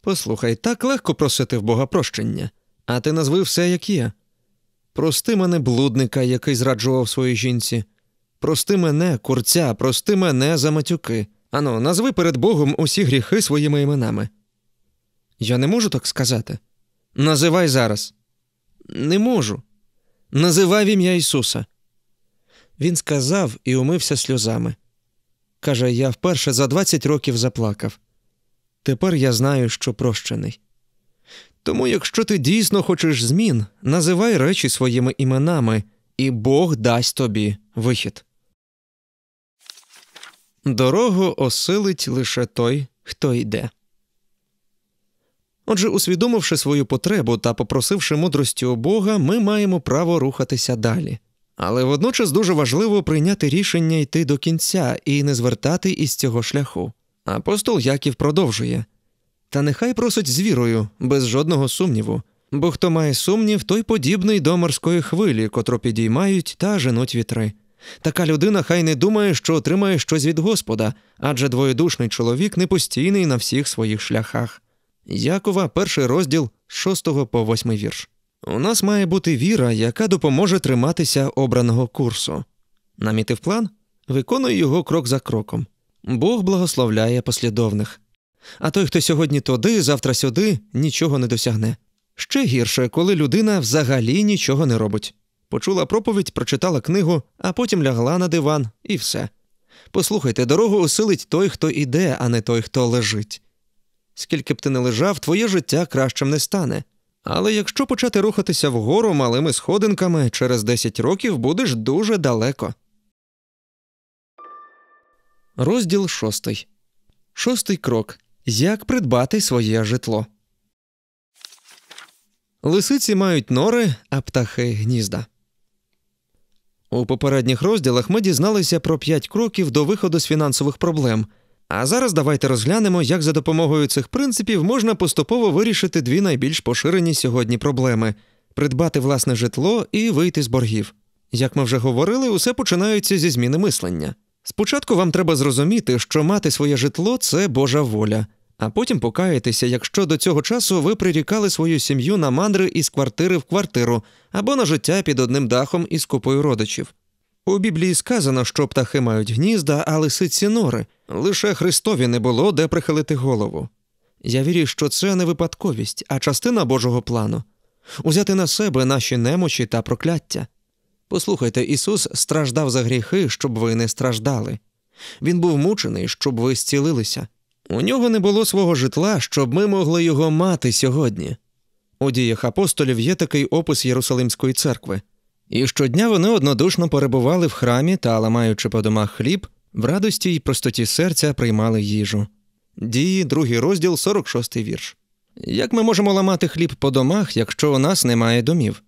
Послухай, так легко просити в Бога прощення. А ти назви все, як є. Прости мене, блудника, який зраджував своїй жінці. Прости мене, курця, прости мене за матюки. Ану, назви перед Богом усі гріхи своїми іменами. Я не можу так сказати. Називай зараз. Не можу. Називай ім'я Ісуса. Він сказав і умився сльозами. Каже, я вперше за двадцять років заплакав. Тепер я знаю, що прощений. Тому, якщо ти дійсно хочеш змін, називай речі своїми іменами, і Бог дасть тобі вихід. Дорогу осилить лише той, хто йде. Отже, усвідомивши свою потребу та попросивши мудрості у Бога, ми маємо право рухатися далі. Але водночас дуже важливо прийняти рішення йти до кінця і не звертати із цього шляху. Апостол Яків продовжує та нехай просить з вірою, без жодного сумніву, бо хто має сумнів, той подібний до морської хвилі, котру підіймають та женуть вітри. Така людина хай не думає, що отримає щось від Господа, адже двоєдушний чоловік не постійний на всіх своїх шляхах. Якова, перший розділ з 6 по 8 вірш. У нас має бути віра, яка допоможе триматися обраного курсу. Намітив план, виконуй його крок за кроком. Бог благословляє послідовних. А той, хто сьогодні туди, завтра сюди, нічого не досягне. Ще гірше, коли людина взагалі нічого не робить. Почула проповідь, прочитала книгу, а потім лягла на диван і все. Послухайте, дорогу осилить той, хто іде, а не той, хто лежить. Скільки б ти не лежав, твоє життя кращим не стане. Але якщо почати рухатися вгору малими сходинками, через 10 років будеш дуже далеко. Розділ шостий. Шостий крок. Як придбати своє житло. Лисиці мають нори, а птахи гнізда. У попередніх розділах ми дізналися про 5 кроків до виходу з фінансових проблем. А зараз давайте розглянемо, як за допомогою цих принципів можна поступово вирішити дві найбільш поширені сьогодні проблеми придбати власне житло і вийти з боргів. Як ми вже говорили, усе починається зі зміни мислення. Спочатку вам треба зрозуміти, що мати своє житло це Божа воля, а потім покаєтеся, якщо до цього часу ви прирікали свою сім'ю на мандри із квартири в квартиру або на життя під одним дахом із купою родичів. У Біблії сказано, що птахи мають гнізда, а лисиці нори. Лише Христові не було де прихилити голову. Я вірю, що це не випадковість, а частина Божого плану узяти на себе наші немочі та прокляття. Послухайте, Ісус страждав за гріхи, щоб ви не страждали. Він був мучений, щоб ви зцілилися. У нього не було свого житла, щоб ми могли його мати сьогодні. У діях апостолів є такий опис Єрусалимської церкви. І щодня вони однодушно перебували в храмі та, ламаючи по домах хліб, в радості й простоті серця приймали їжу. Дії, другий розділ, 46 вірш. Як ми можемо ламати хліб по домах, якщо у нас немає домів?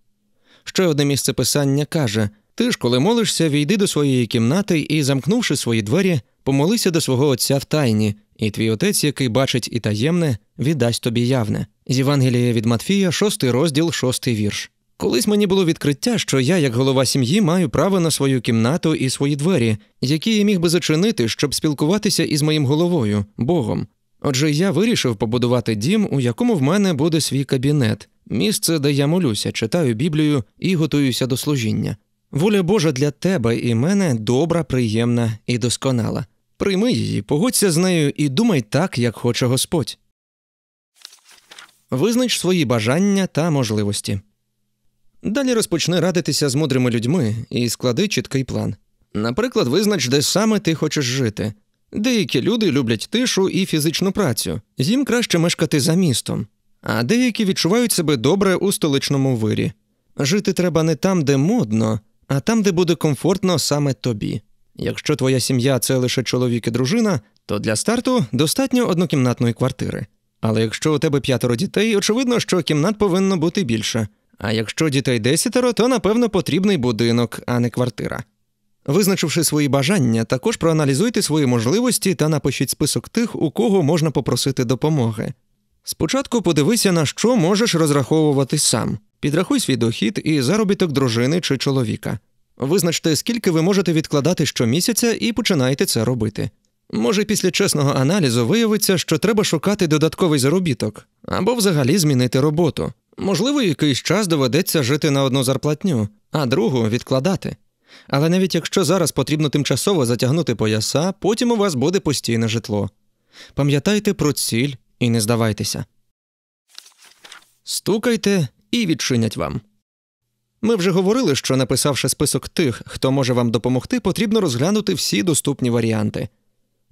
Ще одне місце писання каже Ти ж, коли молишся, війди до своєї кімнати і, замкнувши свої двері, помолися до свого отця в тайні, і твій отець, який бачить і таємне, віддасть тобі явне. З Євангелія від Матфія, 6 розділ, 6 вірш. Колись мені було відкриття, що я, як голова сім'ї, маю право на свою кімнату і свої двері, які я міг би зачинити, щоб спілкуватися із моїм головою, Богом. Отже, я вирішив побудувати дім, у якому в мене буде свій кабінет, місце, де я молюся, читаю Біблію і готуюся до служіння. Воля Божа для тебе і мене добра, приємна і досконала. Прийми її, погодься з нею і думай так, як хоче Господь. Визнач свої бажання та можливості. Далі розпочни радитися з мудрими людьми і склади чіткий план. Наприклад, визнач, де саме ти хочеш жити. Деякі люди люблять тишу і фізичну працю, їм краще мешкати за містом а деякі відчувають себе добре у столичному вирі. Жити треба не там, де модно, а там, де буде комфортно саме тобі. Якщо твоя сім'я це лише чоловік і дружина, то для старту достатньо однокімнатної квартири. Але якщо у тебе п'ятеро дітей, очевидно, що кімнат повинно бути більше. А якщо дітей десятеро, то напевно потрібний будинок, а не квартира. Визначивши свої бажання, також проаналізуйте свої можливості та напишіть список тих, у кого можна попросити допомоги. Спочатку подивися, на що можеш розраховувати сам, підрахуй свій дохід і заробіток дружини чи чоловіка. Визначте, скільки ви можете відкладати щомісяця і починайте це робити. Може, після чесного аналізу виявиться, що треба шукати додатковий заробіток або взагалі змінити роботу. Можливо, якийсь час доведеться жити на одну зарплатню, а другу відкладати. Але навіть якщо зараз потрібно тимчасово затягнути пояса, потім у вас буде постійне житло. Пам'ятайте про ціль і не здавайтеся. Стукайте і відчинять вам. Ми вже говорили, що написавши список тих, хто може вам допомогти, потрібно розглянути всі доступні варіанти.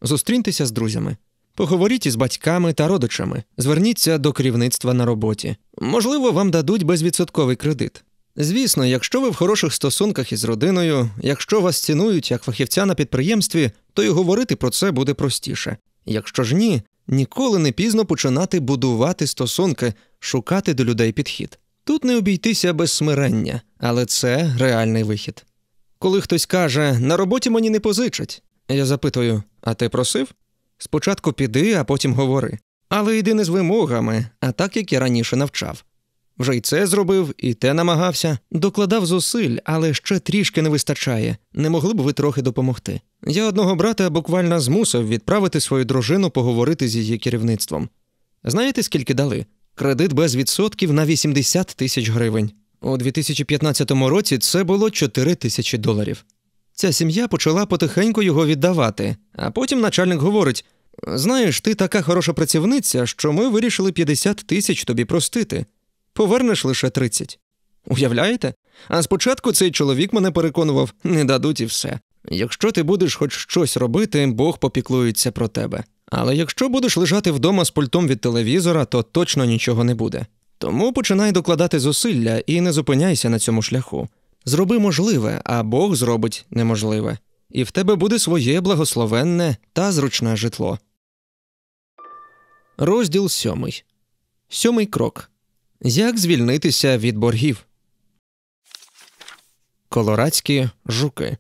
Зустріньтеся з друзями, поговоріть із батьками та родичами, зверніться до керівництва на роботі. Можливо, вам дадуть безвідсотковий кредит. Звісно, якщо ви в хороших стосунках із родиною, якщо вас цінують як фахівця на підприємстві, то й говорити про це буде простіше. Якщо ж ні, Ніколи не пізно починати будувати стосунки, шукати до людей підхід. Тут не обійтися без смирення, але це реальний вихід. Коли хтось каже, на роботі мені не позичать, я запитую, а ти просив? Спочатку піди, а потім говори. Але йди не з вимогами, а так як я раніше навчав. Вже й це зробив, і те намагався, докладав зусиль, але ще трішки не вистачає. Не могли б ви трохи допомогти. Я одного брата буквально змусив відправити свою дружину поговорити з її керівництвом. Знаєте, скільки дали? Кредит без відсотків на 80 тисяч гривень. У 2015 році це було 4 тисячі доларів. Ця сім'я почала потихеньку його віддавати, а потім начальник говорить: Знаєш, ти така хороша працівниця, що ми вирішили 50 тисяч тобі простити, повернеш лише 30. Уявляєте? А спочатку цей чоловік мене переконував, не дадуть і все. Якщо ти будеш хоч щось робити, Бог попіклується про тебе. Але якщо будеш лежати вдома з пультом від телевізора, то точно нічого не буде. Тому починай докладати зусилля і не зупиняйся на цьому шляху. Зроби можливе, а Бог зробить неможливе, і в тебе буде своє благословенне та зручне житло. Розділ сьомий. Сьомий крок Як звільнитися від боргів. Колорадські жуки.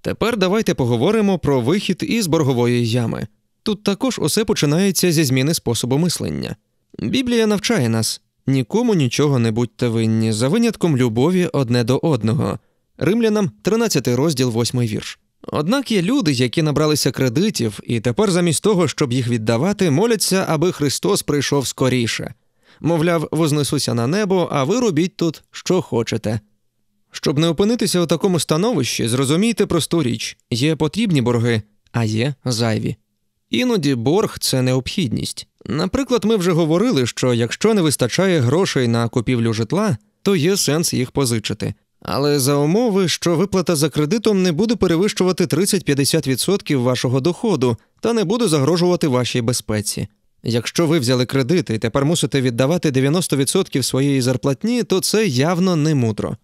Тепер давайте поговоримо про вихід із боргової ями. Тут також усе починається зі зміни способу мислення. Біблія навчає нас нікому нічого не будьте винні, за винятком любові одне до одного. Римлянам 13 розділ 8 вірш. Однак є люди, які набралися кредитів, і тепер, замість того, щоб їх віддавати, моляться, аби Христос прийшов скоріше. Мовляв, вознесуся на небо, а ви робіть тут що хочете. Щоб не опинитися у такому становищі, зрозумійте просту річ є потрібні борги, а є зайві. Іноді борг це необхідність. Наприклад, ми вже говорили, що якщо не вистачає грошей на купівлю житла, то є сенс їх позичити. Але за умови, що виплата за кредитом не буде перевищувати 30-50% вашого доходу та не буде загрожувати вашій безпеці. Якщо ви взяли кредит і тепер мусите віддавати 90% своєї зарплатні, то це явно не мудро.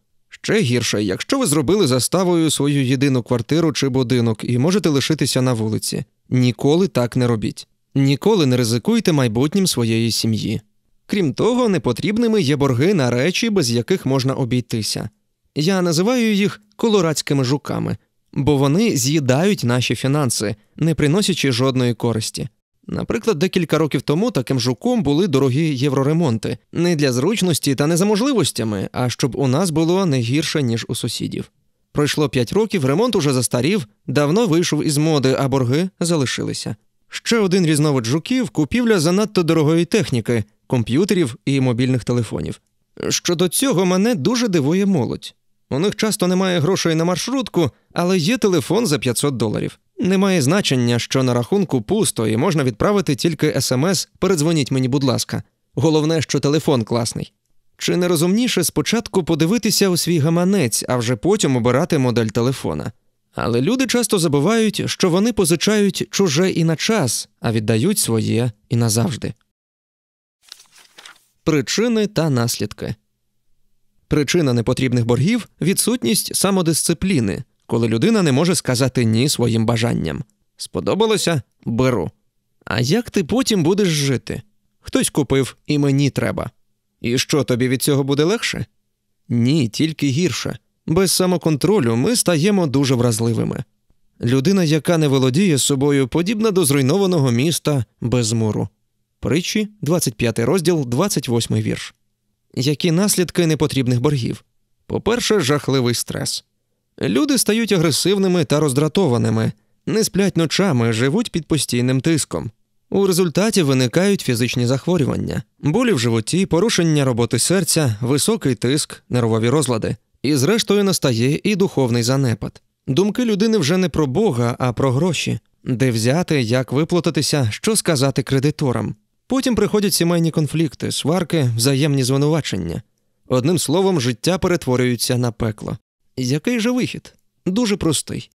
Ще гірше, якщо ви зробили заставою свою єдину квартиру чи будинок і можете лишитися на вулиці. Ніколи так не робіть. Ніколи не ризикуйте майбутнім своєї сім'ї. Крім того, непотрібними є борги на речі, без яких можна обійтися. Я називаю їх колорадськими жуками, бо вони з'їдають наші фінанси, не приносячи жодної користі. Наприклад, декілька років тому таким жуком були дорогі євроремонти не для зручності та не за можливостями, а щоб у нас було не гірше ніж у сусідів. Пройшло п'ять років, ремонт уже застарів, давно вийшов із моди, а борги залишилися. Ще один різновид жуків купівля занадто дорогої техніки, комп'ютерів і мобільних телефонів. Щодо цього мене дуже дивує молодь. У них часто немає грошей на маршрутку, але є телефон за 500 доларів. Немає значення, що на рахунку пусто і можна відправити тільки смс Передзвоніть мені, будь ласка. Головне, що телефон класний. Чи не розумніше спочатку подивитися у свій гаманець, а вже потім обирати модель телефона? Але люди часто забувають, що вони позичають чуже і на час, а віддають своє і назавжди. Причини та наслідки причина непотрібних боргів відсутність самодисципліни коли людина не може сказати ні своїм бажанням. Сподобалося беру. А як ти потім будеш жити? Хтось купив і мені треба. І що тобі від цього буде легше? Ні, тільки гірше. Без самоконтролю ми стаємо дуже вразливими. Людина, яка не володіє собою, подібна до зруйнованого міста без муру. Притчі, 25 розділ, 28 вірш. Які наслідки непотрібних боргів? По перше, жахливий стрес. Люди стають агресивними та роздратованими, не сплять ночами, живуть під постійним тиском. У результаті виникають фізичні захворювання, болі в животі, порушення роботи серця, високий тиск, нервові розлади. І, зрештою, настає і духовний занепад. Думки людини вже не про Бога, а про гроші, де взяти, як виплатитися, що сказати кредиторам. Потім приходять сімейні конфлікти, сварки, взаємні звинувачення. Одним словом, життя перетворюється на пекло. Який же вихід? Дуже простий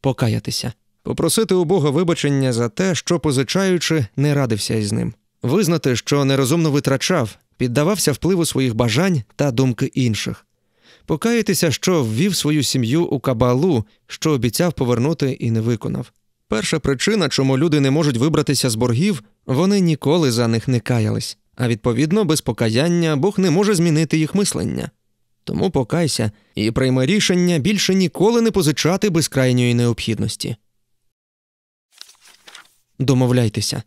покаятися, попросити у Бога вибачення за те, що, позичаючи, не радився із ним, визнати, що нерозумно витрачав, піддавався впливу своїх бажань та думки інших, покаятися, що ввів свою сім'ю у кабалу, що обіцяв повернути і не виконав. Перша причина, чому люди не можуть вибратися з боргів, вони ніколи за них не каялись, а відповідно, без покаяння Бог не може змінити їх мислення. Тому покайся і прийми рішення більше ніколи не позичати без крайньої необхідності. Домовляйтеся.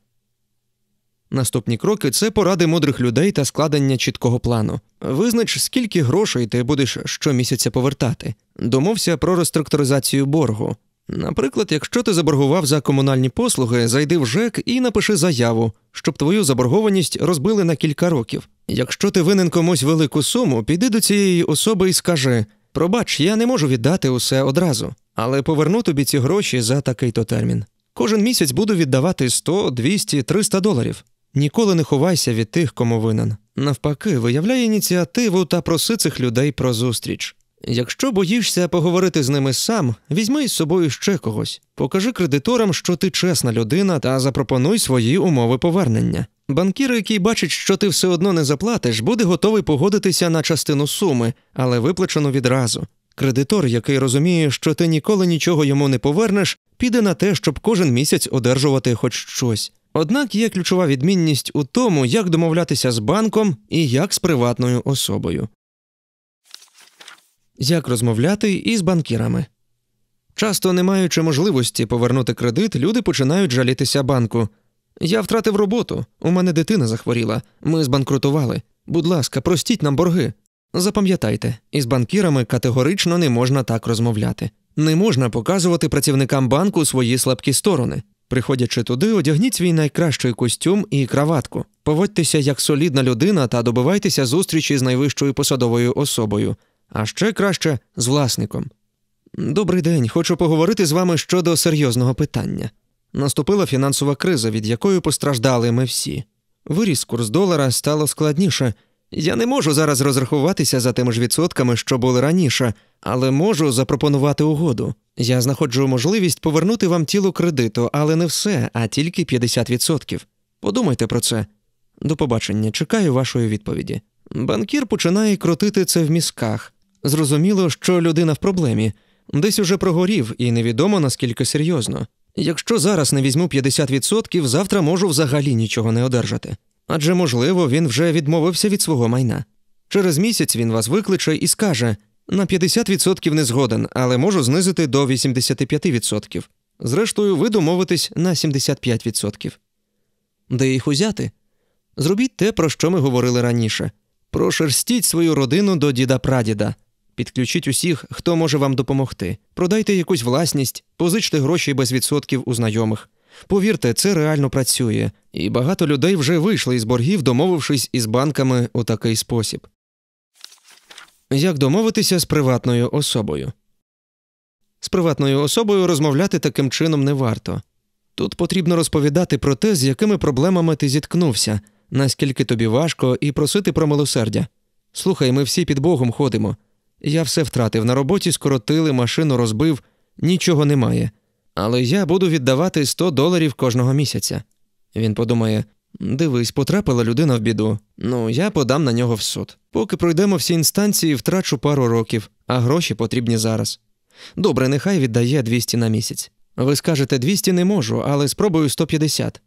Наступні кроки це поради мудрих людей та складення чіткого плану. Визнач, скільки грошей ти будеш щомісяця повертати. Домовся про реструктуризацію боргу. Наприклад, якщо ти заборгував за комунальні послуги, зайди в ЖЕК і напиши заяву, щоб твою заборгованість розбили на кілька років. Якщо ти винен комусь велику суму, піди до цієї особи і скажи Пробач, я не можу віддати усе одразу, але поверну тобі ці гроші за такий то термін. Кожен місяць буду віддавати 100, 200, 300 доларів. Ніколи не ховайся від тих, кому винен. Навпаки, виявляй ініціативу та проси цих людей про зустріч. Якщо боїшся поговорити з ними сам, візьми із собою ще когось, покажи кредиторам, що ти чесна людина, та запропонуй свої умови повернення. Банкір, який бачить, що ти все одно не заплатиш, буде готовий погодитися на частину суми, але виплачено відразу. Кредитор, який розуміє, що ти ніколи нічого йому не повернеш, піде на те, щоб кожен місяць одержувати хоч щось. Однак є ключова відмінність у тому, як домовлятися з банком і як з приватною особою як розмовляти із банкірами. Часто, не маючи можливості повернути кредит, люди починають жалітися банку. Я втратив роботу, у мене дитина захворіла, ми збанкрутували. Будь ласка, простіть нам борги. Запам'ятайте, із банкірами категорично не можна так розмовляти. Не можна показувати працівникам банку свої слабкі сторони. Приходячи туди, одягніть свій найкращий костюм і краватку. Поводьтеся як солідна людина та добивайтеся зустрічі з найвищою посадовою особою а ще краще з власником. Добрий день, хочу поговорити з вами щодо серйозного питання. Наступила фінансова криза, від якої постраждали ми всі. Виріс курс долара стало складніше. Я не можу зараз розрахуватися за тими ж відсотками, що були раніше, але можу запропонувати угоду. Я знаходжу можливість повернути вам тіло кредиту, але не все, а тільки 50%. Подумайте про це. До побачення, чекаю вашої відповіді. Банкір починає крутити це в мізках. Зрозуміло, що людина в проблемі, десь уже прогорів, і невідомо наскільки серйозно. Якщо зараз не візьму 50%, завтра можу взагалі нічого не одержати. Адже, можливо, він вже відмовився від свого майна. Через місяць він вас викличе і скаже: на 50% не згоден, але можу знизити до 85%. Зрештою, ви домовитесь на 75%. Де їх узяти? Зробіть те, про що ми говорили раніше: прошерстіть свою родину до діда Прадіда. Підключіть усіх, хто може вам допомогти. Продайте якусь власність, позичте гроші без відсотків у знайомих. Повірте, це реально працює, і багато людей вже вийшли із боргів, домовившись із банками у такий спосіб. Як домовитися з приватною особою? З приватною особою розмовляти таким чином не варто. Тут потрібно розповідати про те, з якими проблемами ти зіткнувся, наскільки тобі важко, і просити про милосердя. Слухай, ми всі під Богом ходимо. Я все втратив на роботі, скоротили, машину розбив, нічого немає. Але я буду віддавати 100 доларів кожного місяця. Він подумає: дивись, потрапила людина в біду. Ну, я подам на нього в суд. Поки пройдемо всі інстанції, втрачу пару років, а гроші потрібні зараз. Добре, нехай віддає 200 на місяць. Ви скажете 200 не можу, але спробую 150.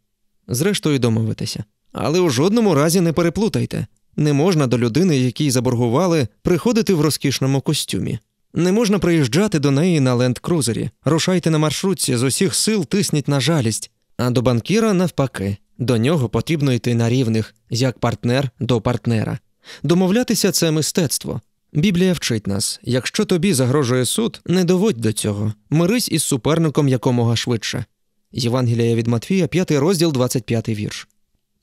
Зрештою, домовитися. Але у жодному разі не переплутайте. Не можна до людини, якій заборгували, приходити в розкішному костюмі. Не можна приїжджати до неї на ленд-крузері. рушайте на маршрутці, з усіх сил тисніть на жалість, а до банкіра навпаки, до нього потрібно йти на рівних, як партнер до партнера. Домовлятися це мистецтво. Біблія вчить нас якщо тобі загрожує суд, не доводь до цього, мирись із суперником якомога швидше. Євангелія від Матвія, 5 розділ, 25 вірш.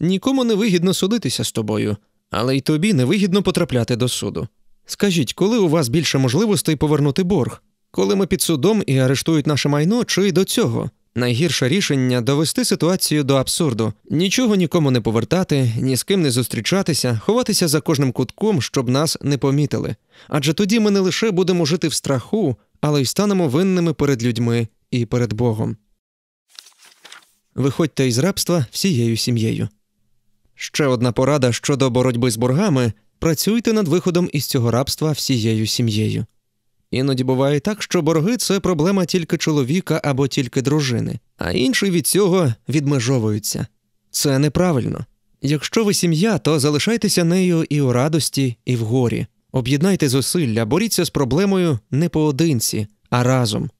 Нікому не вигідно судитися з тобою але й тобі невигідно потрапляти до суду. Скажіть, коли у вас більше можливостей повернути борг? Коли ми під судом і арештують наше майно, чи до цього? Найгірше рішення довести ситуацію до абсурду, нічого нікому не повертати, ні з ким не зустрічатися, ховатися за кожним кутком, щоб нас не помітили. Адже тоді ми не лише будемо жити в страху, але й станемо винними перед людьми і перед Богом. Виходьте із рабства всією сім'єю. Ще одна порада щодо боротьби з боргами працюйте над виходом із цього рабства всією сім'єю. Іноді буває так, що борги це проблема тільки чоловіка або тільки дружини, а інші від цього відмежовуються. Це неправильно. Якщо ви сім'я, то залишайтеся нею і у радості, і в горі. Об'єднайте зусилля, боріться з проблемою не поодинці, а разом.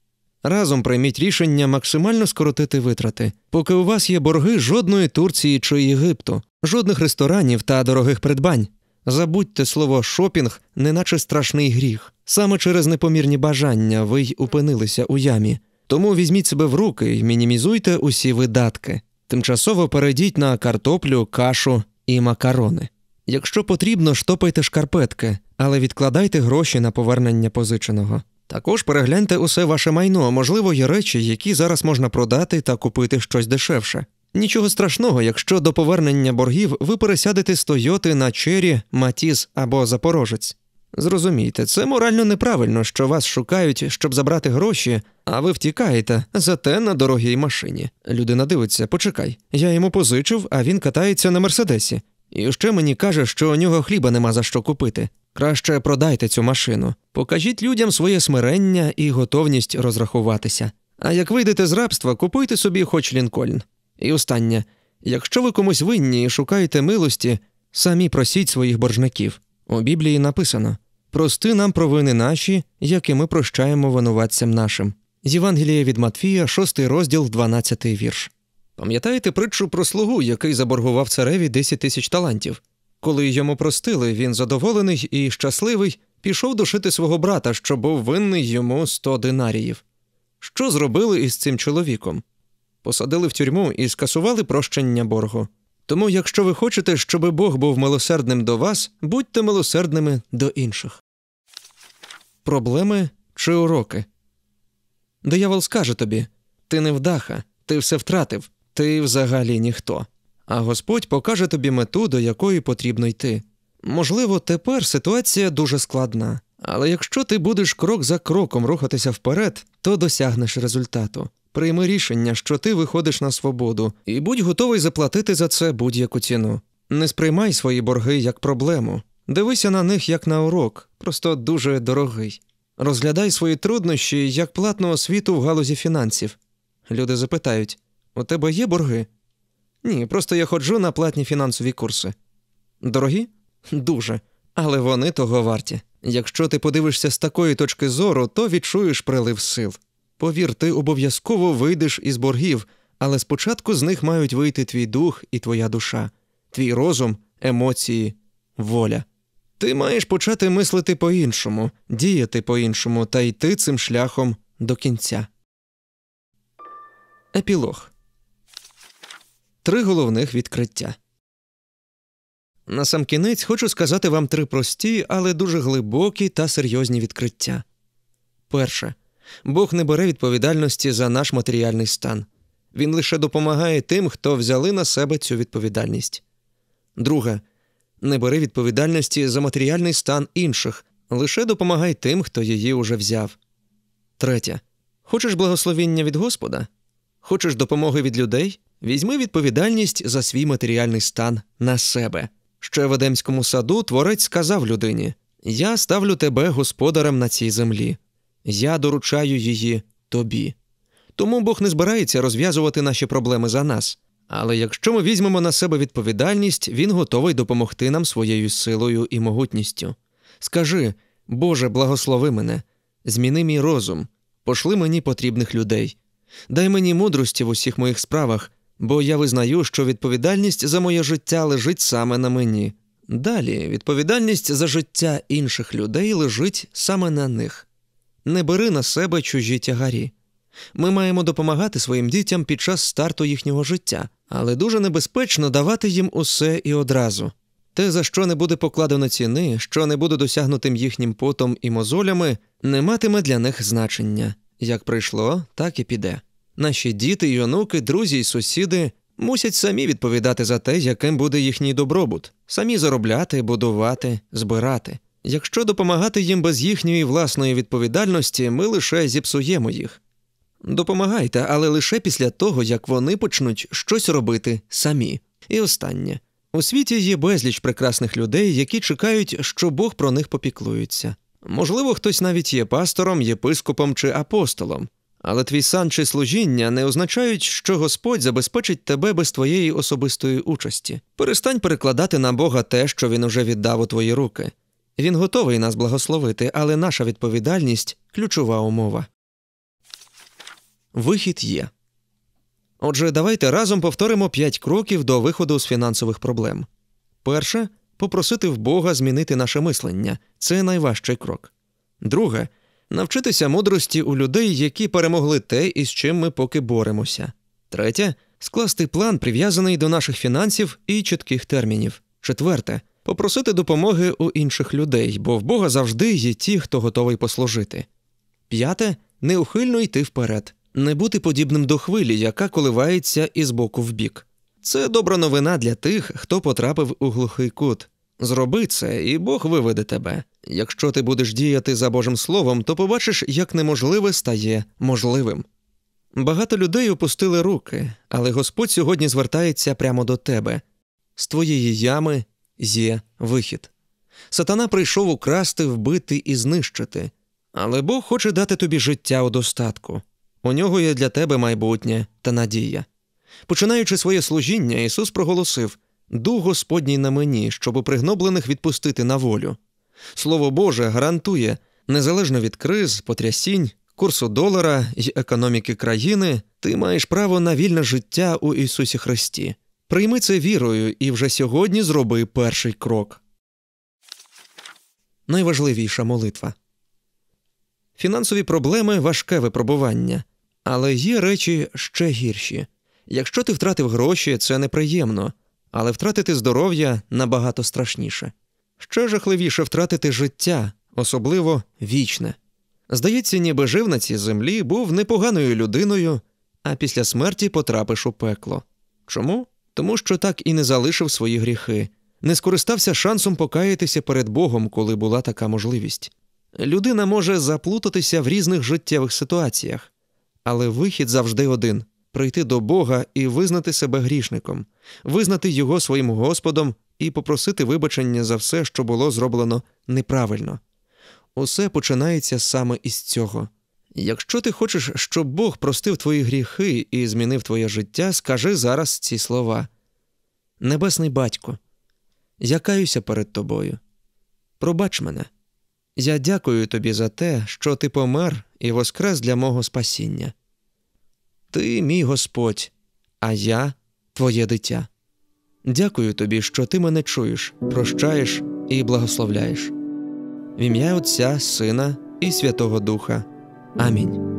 Разом прийміть рішення максимально скоротити витрати, поки у вас є борги жодної Турції чи Єгипту, жодних ресторанів та дорогих придбань. Забудьте слово шопінг, неначе страшний гріх. Саме через непомірні бажання ви й опинилися у ямі. Тому візьміть себе в руки і мінімізуйте усі видатки. Тимчасово перейдіть на картоплю, кашу і макарони. Якщо потрібно, штопайте шкарпетки, але відкладайте гроші на повернення позиченого. Також перегляньте усе ваше майно, можливо, є речі, які зараз можна продати та купити щось дешевше. Нічого страшного, якщо до повернення боргів ви пересядете з Тойоти на Чері, Матіз або Запорожець. Зрозумійте, це морально неправильно, що вас шукають, щоб забрати гроші, а ви втікаєте, зате на дорогій машині. Людина дивиться, почекай, я йому позичив, а він катається на мерседесі. І ще мені каже, що у нього хліба нема за що купити. Краще продайте цю машину, покажіть людям своє смирення і готовність розрахуватися. А як вийдете з рабства, купуйте собі хоч лінкольн. І останнє якщо ви комусь винні і шукаєте милості, самі просіть своїх боржників. У Біблії написано прости нам провини наші, як і ми прощаємо винуватцям нашим. З Євангелія від Матфія, 6 розділ, 12 вірш. Пам'ятаєте притчу про слугу, який заборгував цареві 10 тисяч талантів? Коли йому простили, він задоволений і щасливий пішов душити свого брата, що був винний йому сто динаріїв. Що зробили із цим чоловіком? Посадили в тюрму і скасували прощення боргу. Тому, якщо ви хочете, щоб Бог був милосердним до вас, будьте милосердними до інших. Проблеми чи уроки Диявол скаже тобі ти невдаха, ти все втратив, ти взагалі ніхто а Господь покаже тобі мету, до якої потрібно йти. Можливо, тепер ситуація дуже складна, але якщо ти будеш крок за кроком рухатися вперед, то досягнеш результату. Прийми рішення, що ти виходиш на свободу, і будь готовий заплатити за це будь-яку ціну. Не сприймай свої борги як проблему, дивися на них як на урок, просто дуже дорогий. Розглядай свої труднощі як платну освіту в галузі фінансів. Люди запитають: у тебе є борги? Ні, просто я ходжу на платні фінансові курси. Дорогі? Дуже. Але вони того варті. Якщо ти подивишся з такої точки зору, то відчуєш прилив сил. Повір, ти обов'язково вийдеш із боргів, але спочатку з них мають вийти твій дух і твоя душа, твій розум, емоції, воля. Ти маєш почати мислити по іншому, діяти по іншому та йти цим шляхом до кінця. Епілог три головних відкриття. Насамкінець хочу сказати вам три прості, але дуже глибокі та серйозні відкриття. Перше, Бог не бере відповідальності за наш матеріальний стан. Він лише допомагає тим, хто взяли на себе цю відповідальність. Друге, не бери відповідальності за матеріальний стан інших, лише допомагай тим, хто її уже взяв. Третє. Хочеш благословіння від Господа? Хочеш допомоги від людей? Візьми відповідальність за свій матеріальний стан на себе. Ще в Едемському саду творець сказав людині: Я ставлю тебе господарем на цій землі, я доручаю її тобі. Тому Бог не збирається розв'язувати наші проблеми за нас. Але якщо ми візьмемо на себе відповідальність, він готовий допомогти нам своєю силою і могутністю. Скажи, Боже, благослови мене, зміни мій розум, пошли мені потрібних людей, дай мені мудрості в усіх моїх справах, бо я визнаю, що відповідальність за моє життя лежить саме на мені. Далі відповідальність за життя інших людей лежить саме на них. Не бери на себе чужі тягарі. Ми маємо допомагати своїм дітям під час старту їхнього життя, але дуже небезпечно давати їм усе і одразу. Те, за що не буде покладено ціни, що не буде досягнутим їхнім потом і мозолями, не матиме для них значення як прийшло, так і піде. Наші діти й онуки, друзі й сусіди мусять самі відповідати за те, яким буде їхній добробут, самі заробляти, будувати, збирати. Якщо допомагати їм без їхньої власної відповідальності, ми лише зіпсуємо їх. Допомагайте, але лише після того, як вони почнуть щось робити самі. І останнє у світі є безліч прекрасних людей, які чекають, що Бог про них попіклується. Можливо, хтось навіть є пастором, єпископом чи апостолом. Але твій сан чи служіння не означають, що Господь забезпечить тебе без твоєї особистої участі. Перестань перекладати на Бога те, що Він уже віддав у твої руки. Він готовий нас благословити, але наша відповідальність ключова умова. Вихід є. Отже, давайте разом повторимо п'ять кроків до виходу з фінансових проблем. Перше попросити в Бога змінити наше мислення це найважчий крок. Друге – навчитися мудрості у людей, які перемогли те, із чим ми поки боремося. Третє скласти план, прив'язаний до наших фінансів і чітких термінів. Четверте попросити допомоги у інших людей, бо в Бога завжди є ті, хто готовий послужити. П'яте неухильно йти вперед, не бути подібним до хвилі, яка коливається із боку в бік. Це добра новина для тих, хто потрапив у глухий кут. Зроби це, і Бог виведе тебе. Якщо ти будеш діяти за Божим Словом, то побачиш, як неможливе стає можливим. Багато людей опустили руки, але Господь сьогодні звертається прямо до тебе. З твоєї ями є вихід. Сатана прийшов украсти, вбити і знищити, але Бог хоче дати тобі життя у достатку. У нього є для тебе майбутнє та надія. Починаючи своє служіння, Ісус проголосив Дух Господній на мені, щоб у пригноблених відпустити на волю. Слово Боже гарантує незалежно від криз, потрясінь, курсу долара й економіки країни, ти маєш право на вільне життя у Ісусі Христі. Прийми це вірою і вже сьогодні зроби перший крок. Найважливіша молитва фінансові проблеми важке випробування, але є речі ще гірші. Якщо ти втратив гроші, це неприємно, але втратити здоров'я набагато страшніше. Ще жахливіше втратити життя, особливо вічне. Здається, ніби жив на цій землі, був непоганою людиною, а після смерті потрапиш у пекло. Чому? Тому що так і не залишив свої гріхи, не скористався шансом покаятися перед Богом, коли була така можливість. Людина може заплутатися в різних життєвих ситуаціях, але вихід завжди один прийти до Бога і визнати себе грішником, визнати його своїм Господом і попросити вибачення за все, що було зроблено неправильно. Усе починається саме із цього. Якщо ти хочеш, щоб Бог простив твої гріхи і змінив твоє життя, скажи зараз ці слова. Небесний батько, я каюся перед тобою. Пробач мене. Я дякую тобі за те, що ти помер і воскрес для мого спасіння. Ти мій Господь, а я твоє дитя. Дякую тобі, що ти мене чуєш, прощаєш і благословляєш. В ім'я Отця, Сина і Святого Духа. Амінь.